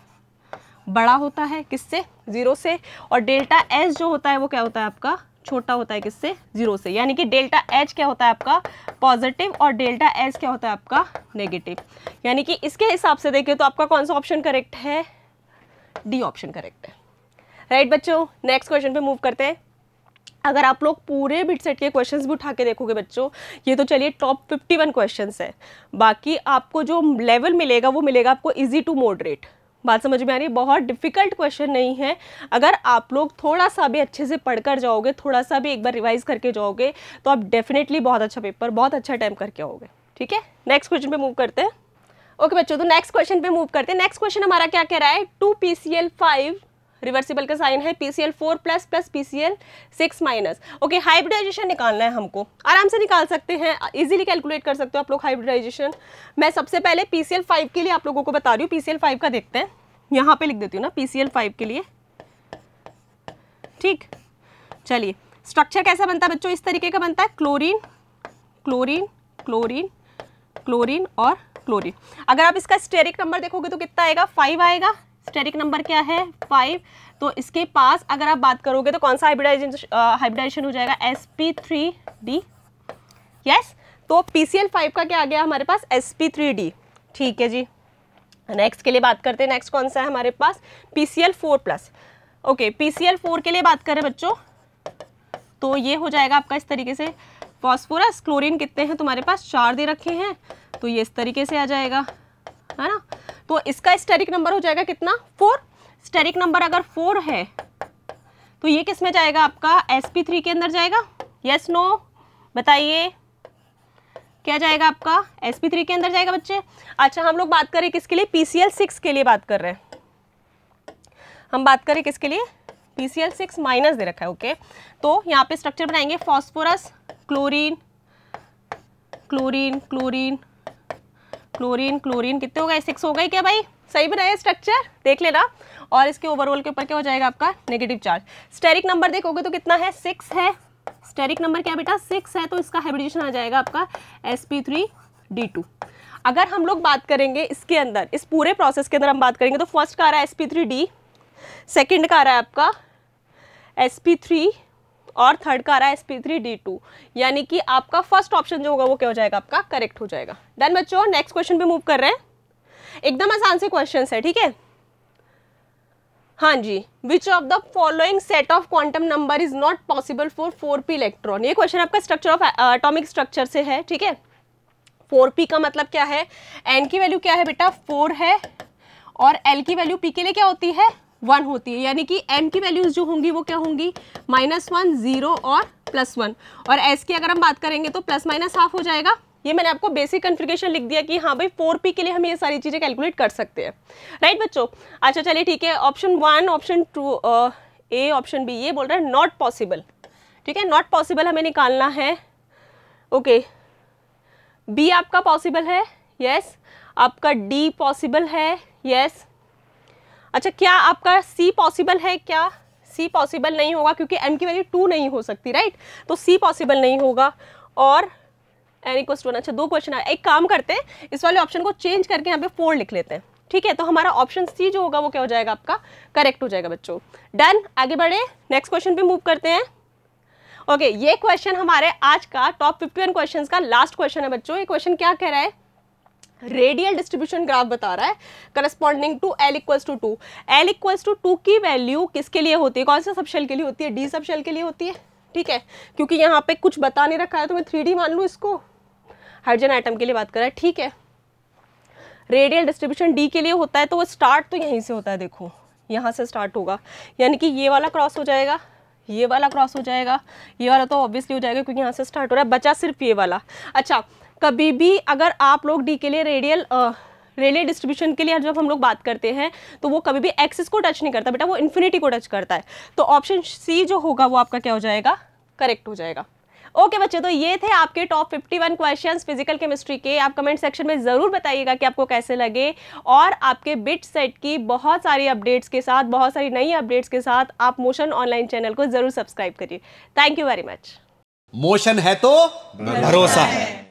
बड़ा होता है किससे ज़ीरो से और डेल्टा एच जो होता है वो क्या होता है आपका छोटा होता है किससे जीरो से यानी कि डेल्टा एच क्या होता है आपका पॉजिटिव और डेल्टा एच क्या होता है आपका नेगेटिव यानी कि इसके हिसाब से देखिए तो आपका कौन सा ऑप्शन करेक्ट है डी ऑप्शन करेक्ट है राइट बच्चों नेक्स्ट क्वेश्चन पे मूव करते हैं अगर आप लोग पूरे बिट सेट के क्वेश्चंस भी उठा के देखोगे बच्चों ये तो चलिए टॉप 51 क्वेश्चंस है बाकी आपको जो लेवल मिलेगा वो मिलेगा आपको इजी टू मॉडरेट बात समझ में आ रही है बहुत डिफिकल्ट क्वेश्चन नहीं है अगर आप लोग थोड़ा सा भी अच्छे से पढ़ कर जाओगे थोड़ा सा भी एक बार रिवाइज करके जाओगे तो आप डेफिनेटली बहुत अच्छा पेपर बहुत अच्छा अटैम्प करके आओगे ठीक है नेक्स्ट क्वेश्चन पे मूव करते हैं ओके okay, बच्चों तो नेक्स्ट क्वेश्चन पे मूव करते हैं नेक्स्ट क्वेश्चन हमारा क्या कह रहा है two P C L five reversible का साइन है P C L four plus plus P C L six minus okay hybridization निकालना है हमको आराम से निकाल सकते हैं इजीली कैलकुलेट कर सकते हो आप लोग हाइब्रिडाइजेशन मैं सबसे पहले पी सी एल फाइव के लिए आप लोगों को बता रही हूँ पी सी एल फाइव का देखते हैं यहाँ पे लिख देती हूँ ना पी सी एल फाइव के लिए ठीक चलिए स्ट्रक्चर कैसा बनता है बच्चों इस तरीके का बनता है क्लोरीन क्लोरीन क्लोरीन क्लोरीन और क्लोरीन अगर आप इसका स्टेरिक नंबर देखोगे तो कितना आएगा फाइव आएगा स्टेरिक नंबर क्या है फाइव तो इसके पास अगर आप बात करोगे तो कौन सा हाइब्रिडाइजेशन हाइब्रिडाइजेशन हो जाएगा S P three D yes तो पी सी एल फाइव का क्या आ गया हमारे पास एस पी थ्री डी ठीक है जी नेक्स्ट के लिए बात करते हैं नेक्स्ट कौन सा है हमारे पास P C L four plus okay P C L four के लिए बात करें बच्चों तो ये हो जाएगा आपका इस तरीके से फॉस्फोरस क्लोरीन कितने हैं तुम्हारे पास चार दे रखे हैं तो ये इस तरीके से आ जाएगा है ना तो इसका स्टेरिक नंबर हो जाएगा कितना फोर स्टेरिक नंबर अगर फोर है तो ये किस में जाएगा आपका एस पी थ्री के अंदर जाएगा यस नो बताइए क्या जाएगा आपका एस पी थ्री के अंदर जाएगा बच्चे अच्छा हम लोग बात करें किसके लिए पी सी एल सिक्स के लिए बात कर रहे हैं हम बात करें किसके लिए P C L six minus दे रखा है ओके तो यहाँ पे स्ट्रक्चर बनाएंगे phosphorus chlorine chlorine chlorine chlorine chlorine कितने हो गए सिक्स हो गए क्या भाई सही बनाया स्ट्रक्चर देख लेना और इसके ओवरऑल के ऊपर क्या हो जाएगा आपका नेगेटिव चार्ज स्टेरिक नंबर देखोगे तो कितना है सिक्स है स्टेरिक नंबर क्या बेटा सिक्स है तो इसका हाइब्रिडेशन आ जाएगा आपका S P three D two अगर हम लोग बात करेंगे इसके अंदर इस पूरे प्रोसेस के अंदर हम बात करेंगे तो फर्स्ट का आ रहा है S P three D second का आ रहा है आपका एस पी थ्री और थर्ड का आ रहा है S P three D two यानी कि आपका फर्स्ट ऑप्शन जो होगा वो क्या हो जाएगा आपका करेक्ट हो जाएगा डन बच्चों नेक्स्ट क्वेश्चन पे मूव कर रहे हैं एकदम आसान से क्वेश्चन है ठीक है हाँ जी which of the following set of quantum number is not possible for four P electron ये क्वेश्चन आपका स्ट्रक्चर ऑफ एटॉमिक स्ट्रक्चर से है ठीक है फोर पी का मतलब क्या है एन की वैल्यू क्या है बेटा फोर है और एल की वैल्यू पी के लिए क्या होती है वन होती है यानी कि एम की वैल्यूज जो होंगी वो क्या होंगी माइनस वन जीरो और प्लस वन और एस की अगर हम बात करेंगे तो प्लस माइनस हाफ हो जाएगा ये मैंने आपको बेसिक कन्फिग्रेशन लिख दिया कि हाँ भाई फोर पी के लिए हम ये सारी चीज़ें कैलकुलेट कर सकते हैं राइट बच्चों अच्छा चलिए ठीक है option one option two A option B ये बोल रहा है नॉट पॉसिबल ठीक है नॉट पॉसिबल हमें निकालना है ओके okay. बी आपका पॉसिबल है यस yes. आपका डी पॉसिबल है यस yes. अच्छा क्या आपका सी पॉसिबल है क्या सी पॉसिबल नहीं होगा क्योंकि एम की वैल्यू टू नहीं हो सकती राइट तो सी पॉसिबल नहीं होगा और एन इक्वल टू अच्छा दो क्वेश्चन आए एक काम करते हैं इस वाले ऑप्शन को चेंज करके यहाँ पे फोर लिख लेते हैं ठीक है तो हमारा ऑप्शन सी जो होगा वो क्या हो जाएगा आपका करेक्ट हो जाएगा बच्चों डन आगे बढ़े नेक्स्ट क्वेश्चन पे मूव करते हैं ओके okay, ये क्वेश्चन हमारे आज का टॉप फिफ्टी वन क्वेश्चन का लास्ट क्वेश्चन है बच्चों ये क्वेश्चन क्या कह रहा है रेडियल डिस्ट्रीब्यूशन ग्राफ बता रहा है corresponding to L equals to two L equals to two की वैल्यू किसके लिए होती है कौन सा सबशेल के लिए होती है डी सबशेल के लिए होती है ठीक है क्योंकि यहाँ पे कुछ बता नहीं रखा है तो मैं थ्री मान लूँ इसको हाइड्रोजन आइटम के लिए बात कर रहा है ठीक है रेडियल डिस्ट्रीब्यूशन डी के लिए होता है तो वो स्टार्ट तो यहीं से होता है देखो यहाँ से स्टार्ट होगा यानी कि ये वाला क्रॉस हो जाएगा ये वाला क्रॉस हो जाएगा ये वाला तो ऑब्वियसली हो जाएगा क्योंकि यहाँ से स्टार्ट हो रहा है बचा सिर्फ ये वाला अच्छा कभी भी अगर आप लोग डी के लिए रेडियल रेले डिस्ट्रीब्यूशन के लिए जब हम लोग बात करते हैं तो वो कभी भी एक्सिस को टच नहीं करता बेटा वो इन्फिनिटी को टच करता है तो ऑप्शन सी जो होगा वो आपका क्या हो जाएगा करेक्ट हो जाएगा ओके बच्चे तो ये थे आपके टॉप 51 क्वेश्चन फिजिकल केमिस्ट्री के आप कमेंट सेक्शन में ज़रूर बताइएगा कि आपको कैसे लगे और आपके बिट सेट की बहुत सारी अपडेट्स के साथ बहुत सारी नई अपडेट्स के साथ आप मोशन ऑनलाइन चैनल को ज़रूर सब्सक्राइब करिए thank you very much Motion है तो भरोसा है